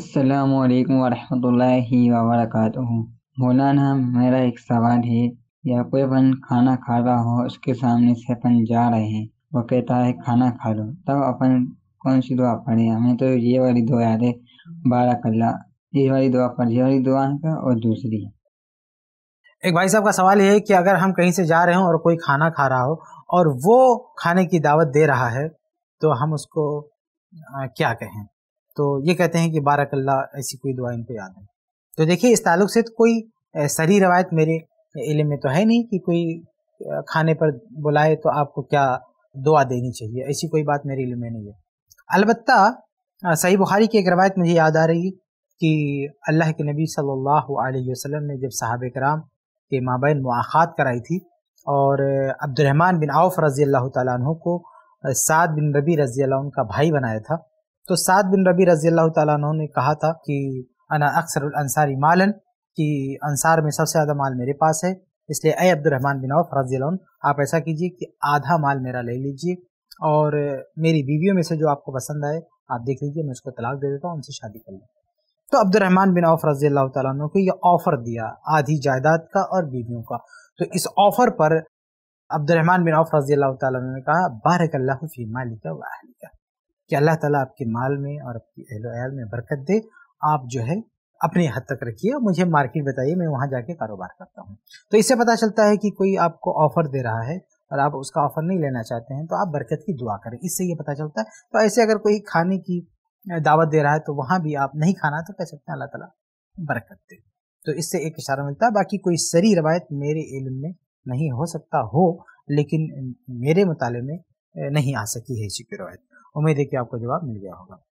Speaker 1: अस्सलाम वालेकुम वरहमतुल्लाहि वबरकातुहू मौलाना मेरा एक सवाल है या कोई बन खाना खा रहा हो उसके सामने से अपन जा रहे हैं वो कहता है खाना खा लो तब अपन कौन सी दुआ पढ़ी हमें तो ये वाली दुआ याद है बारह कल्ला ये वाली दुआ पढ़ी वाली दुआ है और दूसरी एक भाई साहब का सवाल ये है कि अगर हम कहीं से जा रहे हों और कोई खाना खा रहा हो और वो खाने की दावत दे रहा है तो हम उसको आ, क्या कहें तो ये कहते हैं कि बारक अल्लाह ऐसी कोई दुआ इनको याद है तो देखिए इस ताल्लुक से तो कोई सही रवायत मेरे इलम में तो है नहीं कि कोई खाने पर बुलाए तो आपको क्या दुआ देनी चाहिए ऐसी कोई बात मेरे इलम में नहीं है अलबत् सही बुखारी की एक रवायत मुझे याद आ रही कि अल्लाह के नबी सल्लल्लाहु अलैहि वसल्लम ने जब साहब कराम के माबेन मुआखात कराई थी और अब्दुलरहमान बिन आउफ रज़ी अल्लाह तु को साद बिन रबी रज़ी अल्लाह का भाई बनाया था तो साद बिन रबी रज़ी अल्लाह तु ने कहा था कि अना अक्सर अंसारी मालन कि अनसार में सबसे ज़्यादा माल मेरे पास है इसलिए अय अब्दुलरहमान बिन आउफ रज़ी आप ऐसा कीजिए कि आधा माल मेरा ले लीजिए और मेरी वीडियो में से जो आपको पसंद आए आप देख लीजिए मैं उसको तलाक दे देता हूँ उनसे शादी कर लूँ तो अब्दुलरहमान बिन औफ रजी अल्लाह तु को यह ऑफ़र दिया आधी जायदाद का और बीवियों का तो इस ऑफ़र पर अब्दुलरहमान बिन औफ रजी अल्लाह तु ने कहा बारक अल्लाह फ़ी मालिका वाहली का कि अल्लाह ताला आपके माल में और आपकी अहलो अहल में बरकत दे आप जो है अपने हद तक रखिए मुझे मार्केट बताइए मैं वहाँ जाके कारोबार करता हूँ तो इससे पता चलता है कि कोई आपको ऑफ़र दे रहा है और आप उसका ऑफ़र नहीं लेना चाहते हैं तो आप बरकत की दुआ करें इससे ये पता चलता है तो ऐसे अगर कोई खाने की दावत दे रहा है तो वहाँ भी आप नहीं खाना तो कह सकते हैं अल्लाह ताला बरकत दे तो इससे एक इशारा मिलता है बाकी कोई सरी रवायत मेरे इल्म में नहीं हो सकता हो लेकिन मेरे मुताले में नहीं आ सकी है इसी की रवायत उम्मीद है कि आपको जवाब मिल गया होगा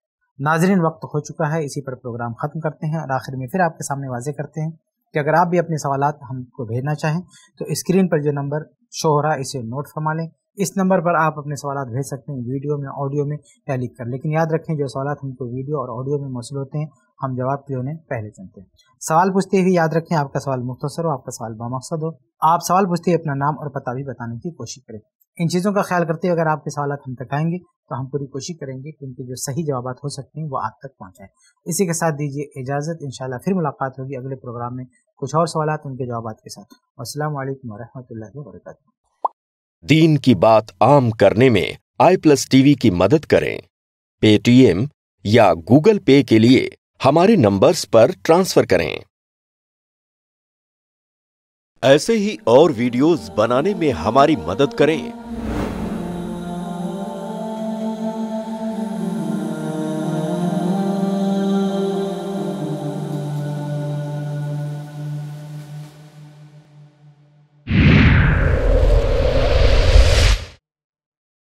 Speaker 1: नाजरीन वक्त हो चुका है इसी पर प्रोग्राम ख़त्म करते हैं और आखिर में फिर आपके सामने वाजे करते हैं कि अगर आप भी अपने सवाल हमको भेजना चाहें तो स्क्रीन पर जो नंबर शो हो रहा है इसे नोट फरमा लें इस नंबर पर आप अपने सवाल भेज सकते हैं वीडियो में ऑडियो में या लिख कर लेकिन याद रखें जो सवाल हमको वीडियो और ऑडियो में मौसू होते हैं हम जवाब के लिए उन्हें पहले चुनते हैं सवाल पूछते हुए याद रखें आपका सवाल मुख्तर हो आपका सवाल बामकसद हो आप सवाल पूछते हुए अपना नाम और पता भी बताने की कोशिश करें इन चीज़ों का ख्याल करते हुए अगर आपके सवाल हम तक आएंगे तो हम पूरी कोशिश करेंगे कि उनके जो सही जवाब हो सकते हैं वो आप तक पहुँचाएँ इसी के साथ दीजिए इजाज़त इन फिर मुलाकात होगी अगले प्रोग्राम में कुछ और सवाल उनके जवाब के साथ असल वरहमल वरक दीन की बात आम करने में आई प्लस टीवी की मदद करें पेटीएम या गूगल पे के लिए हमारे नंबर्स पर ट्रांसफर करें ऐसे ही और वीडियोस बनाने में हमारी मदद करें